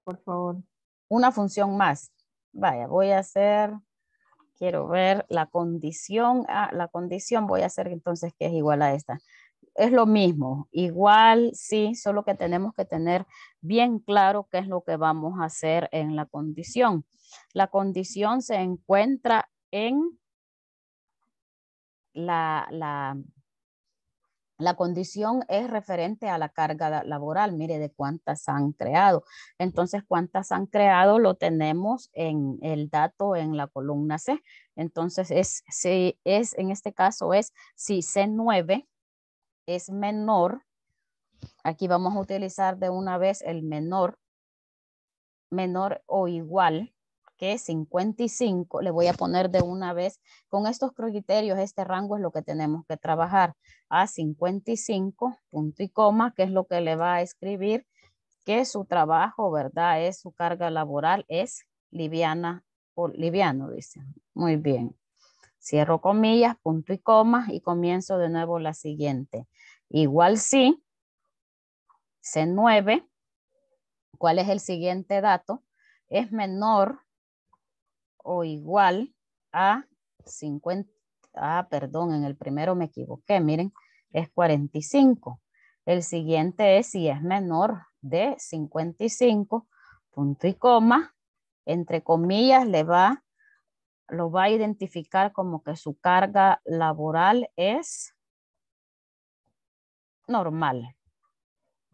por favor. Una función más. Vaya, voy a hacer quiero ver la condición, a ah, la condición voy a hacer entonces que es igual a esta. Es lo mismo, igual sí, solo que tenemos que tener bien claro qué es lo que vamos a hacer en la condición. La condición se encuentra en la, la la condición es referente a la carga laboral, mire de cuántas han creado. Entonces, cuántas han creado lo tenemos en el dato en la columna C. Entonces, es, si es, en este caso es si C9 es menor, aquí vamos a utilizar de una vez el menor, menor o igual que 55, le voy a poner de una vez, con estos criterios, este rango es lo que tenemos que trabajar, a 55, punto y coma, que es lo que le va a escribir, que su trabajo, ¿verdad? Es su carga laboral, es liviana o liviano, dice. Muy bien. Cierro comillas, punto y coma, y comienzo de nuevo la siguiente. Igual sí, C9, ¿cuál es el siguiente dato? Es menor o igual a 50, ah, perdón, en el primero me equivoqué, miren, es 45. El siguiente es si es menor de 55, punto y coma, entre comillas le va, lo va a identificar como que su carga laboral es normal.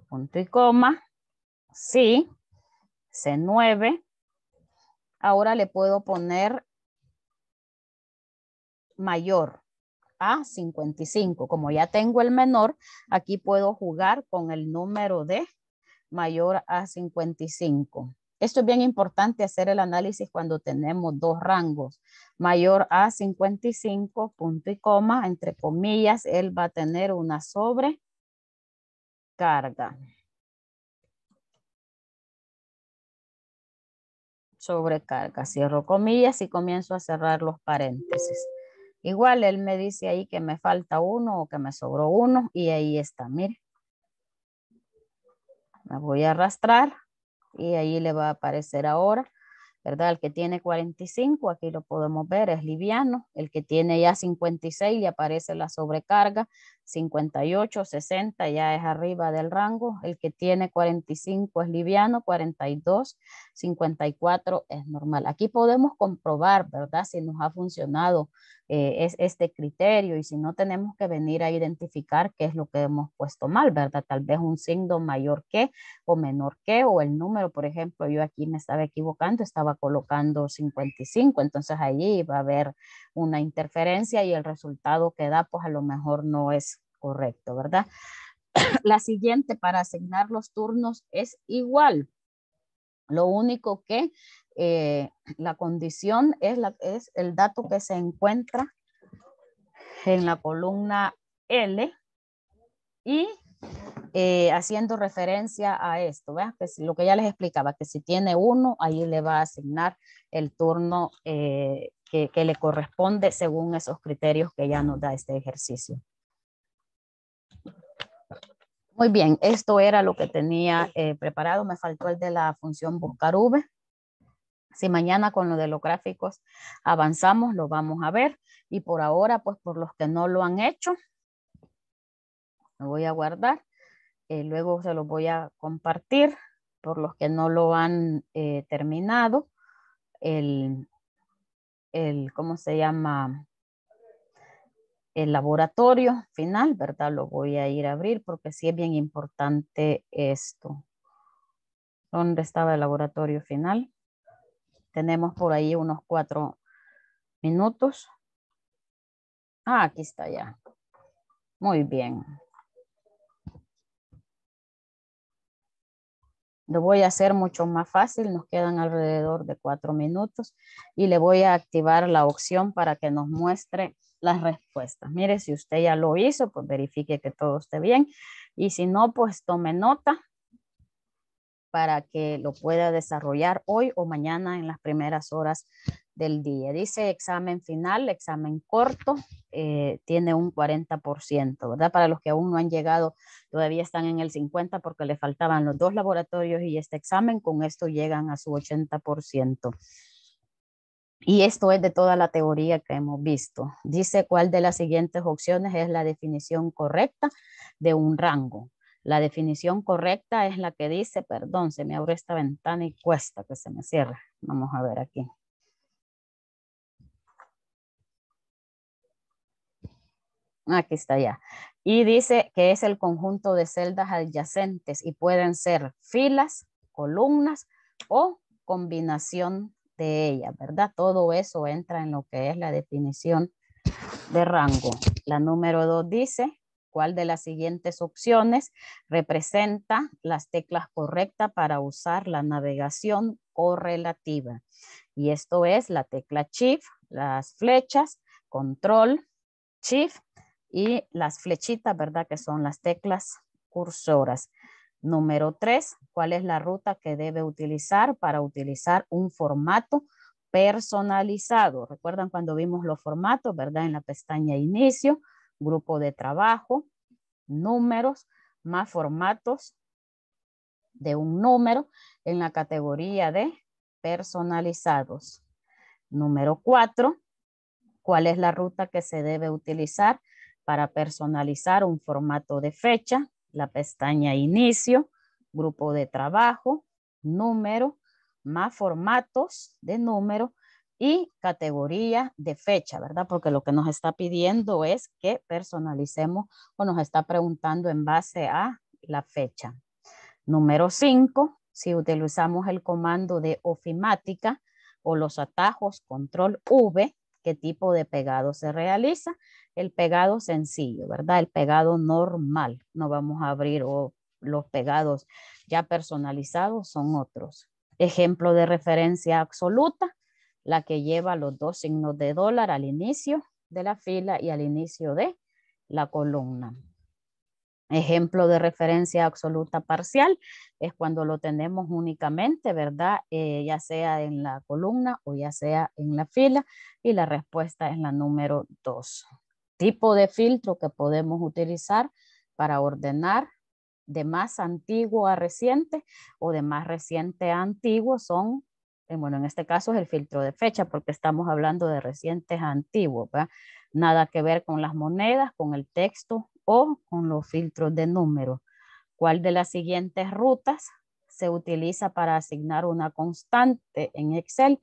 Punto y coma, si C9 Ahora le puedo poner mayor a 55. Como ya tengo el menor, aquí puedo jugar con el número de mayor a 55. Esto es bien importante hacer el análisis cuando tenemos dos rangos. Mayor a 55, punto y coma, entre comillas, él va a tener una sobrecarga. sobrecarga. Cierro comillas y comienzo a cerrar los paréntesis. Igual él me dice ahí que me falta uno o que me sobró uno y ahí está, mire. Me voy a arrastrar y ahí le va a aparecer ahora, ¿verdad? El que tiene 45, aquí lo podemos ver, es liviano. El que tiene ya 56 le aparece la sobrecarga. 58, 60 ya es arriba del rango. El que tiene 45 es liviano, 42, 54 es normal. Aquí podemos comprobar, ¿verdad? Si nos ha funcionado eh, es este criterio y si no tenemos que venir a identificar qué es lo que hemos puesto mal, ¿verdad? Tal vez un signo mayor que o menor que o el número, por ejemplo, yo aquí me estaba equivocando, estaba colocando 55, entonces allí va a haber una interferencia y el resultado que da pues a lo mejor no es correcto, ¿verdad? La siguiente para asignar los turnos es igual. Lo único que eh, la condición es, la, es el dato que se encuentra en la columna L y eh, haciendo referencia a esto, lo que ya les explicaba, que si tiene uno, ahí le va a asignar el turno eh, que, le corresponde según esos criterios que ya nos da este ejercicio. Muy bien, esto era lo que tenía eh, preparado. Me faltó el de la función buscar V. Si mañana con lo de los gráficos avanzamos, lo vamos a ver. Y por ahora, pues por los que no lo han hecho, lo voy a guardar. Eh, luego se lo voy a compartir por los que no lo han eh, terminado. El, el, ¿cómo se llama? el laboratorio final, ¿verdad? Lo voy a ir a abrir porque sí es bien importante esto. ¿Dónde estaba el laboratorio final? Tenemos por ahí unos cuatro minutos. Ah, aquí está ya. Muy bien. Lo voy a hacer mucho más fácil, nos quedan alrededor de cuatro minutos y le voy a activar la opción para que nos muestre las respuestas. Mire, si usted ya lo hizo, pues verifique que todo esté bien. Y si no, pues tome nota para que lo pueda desarrollar hoy o mañana en las primeras horas del día. Dice examen final, examen corto, eh, tiene un 40%, ¿verdad? Para los que aún no han llegado, todavía están en el 50% porque le faltaban los dos laboratorios y este examen, con esto llegan a su 80%. Y esto es de toda la teoría que hemos visto. Dice cuál de las siguientes opciones es la definición correcta de un rango. La definición correcta es la que dice, perdón, se me abre esta ventana y cuesta que se me cierre. Vamos a ver aquí. Aquí está ya. Y dice que es el conjunto de celdas adyacentes y pueden ser filas, columnas o combinación de ¿verdad? Todo eso entra en lo que es la definición de rango. La número dos dice, ¿cuál de las siguientes opciones representa las teclas correctas para usar la navegación correlativa? Y esto es la tecla Shift, las flechas, Control, Shift y las flechitas, ¿verdad? Que son las teclas cursoras. Número tres, ¿cuál es la ruta que debe utilizar para utilizar un formato personalizado? Recuerdan cuando vimos los formatos, ¿verdad? En la pestaña inicio, grupo de trabajo, números, más formatos de un número en la categoría de personalizados. Número cuatro, ¿cuál es la ruta que se debe utilizar para personalizar un formato de fecha, la pestaña Inicio, Grupo de Trabajo, Número, más formatos de número y categoría de fecha, ¿verdad? Porque lo que nos está pidiendo es que personalicemos o nos está preguntando en base a la fecha. Número 5, si utilizamos el comando de ofimática o los atajos control V, qué tipo de pegado se realiza el pegado sencillo, ¿verdad? El pegado normal. No vamos a abrir o oh, los pegados ya personalizados, son otros. Ejemplo de referencia absoluta, la que lleva los dos signos de dólar al inicio de la fila y al inicio de la columna. Ejemplo de referencia absoluta parcial es cuando lo tenemos únicamente, ¿verdad? Eh, ya sea en la columna o ya sea en la fila y la respuesta es la número 2 tipo de filtro que podemos utilizar para ordenar de más antiguo a reciente o de más reciente a antiguo son, eh, bueno, en este caso es el filtro de fecha porque estamos hablando de recientes a antiguos, Nada que ver con las monedas, con el texto o con los filtros de número. ¿Cuál de las siguientes rutas se utiliza para asignar una constante en Excel?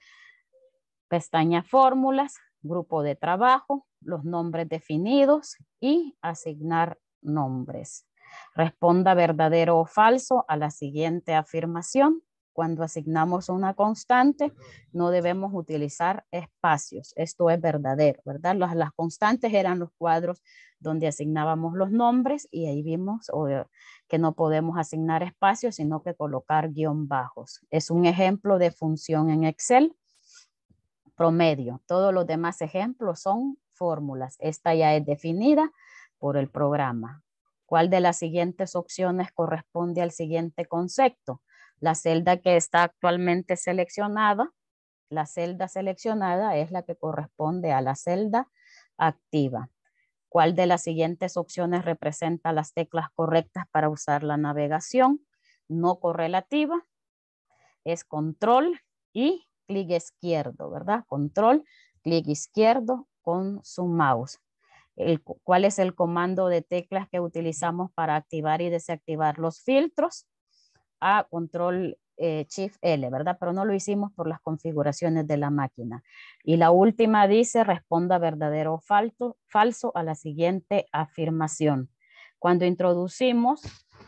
Pestaña fórmulas, grupo de trabajo, los nombres definidos y asignar nombres. Responda verdadero o falso a la siguiente afirmación. Cuando asignamos una constante, no debemos utilizar espacios. Esto es verdadero, ¿verdad? Las, constantes eran los cuadros donde asignábamos los nombres y ahí vimos que no podemos asignar espacios, sino que colocar guión bajos. Es un ejemplo de función en Excel promedio. Todos los demás ejemplos son fórmulas. Esta ya es definida por el programa. ¿Cuál de las siguientes opciones corresponde al siguiente concepto? La celda que está actualmente seleccionada, la celda seleccionada es la que corresponde a la celda activa. ¿Cuál de las siguientes opciones representa las teclas correctas para usar la navegación? No correlativa, es control y clic izquierdo, ¿verdad? Control, clic izquierdo con su mouse. ¿Cuál es el comando de teclas que utilizamos para activar y desactivar los filtros? A control eh, Shift L, ¿verdad? Pero no lo hicimos por las configuraciones de la máquina. Y la última dice, responda verdadero o falso a la siguiente afirmación. Cuando introducimos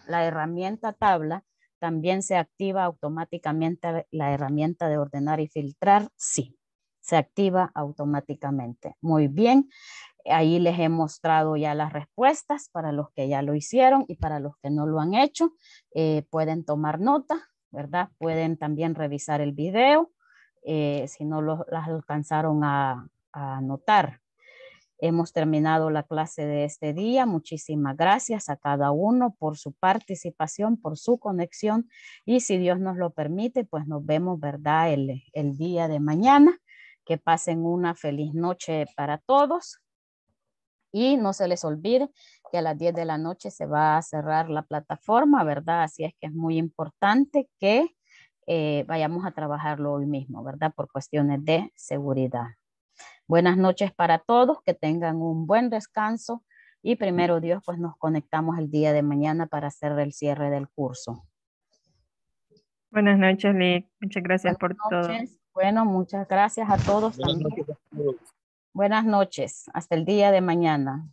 la herramienta tabla, también se activa automáticamente la herramienta de ordenar y filtrar. Sí, se activa automáticamente. Muy bien. Ahí les he mostrado ya las respuestas para los que ya lo hicieron y para los que no lo han hecho. Eh, pueden tomar nota, ¿verdad? Pueden también revisar el video eh, si no las alcanzaron a, a anotar. Hemos terminado la clase de este día. Muchísimas gracias a cada uno por su participación, por su conexión y si Dios nos lo permite, pues nos vemos, ¿verdad? El, día de mañana. Que pasen una feliz noche para todos. Y no se les olvide que a las 10 de la noche se va a cerrar la plataforma, ¿verdad? Así es que es muy importante que eh, vayamos a trabajarlo hoy mismo, ¿verdad? Por cuestiones de seguridad. Buenas noches para todos, que tengan un buen descanso y primero Dios, pues nos conectamos el día de mañana para hacer el cierre del curso. Buenas noches, Nick. Muchas gracias Buenas por noches. todo. Bueno, muchas gracias a todos también. Buenas noches. Hasta el día de mañana.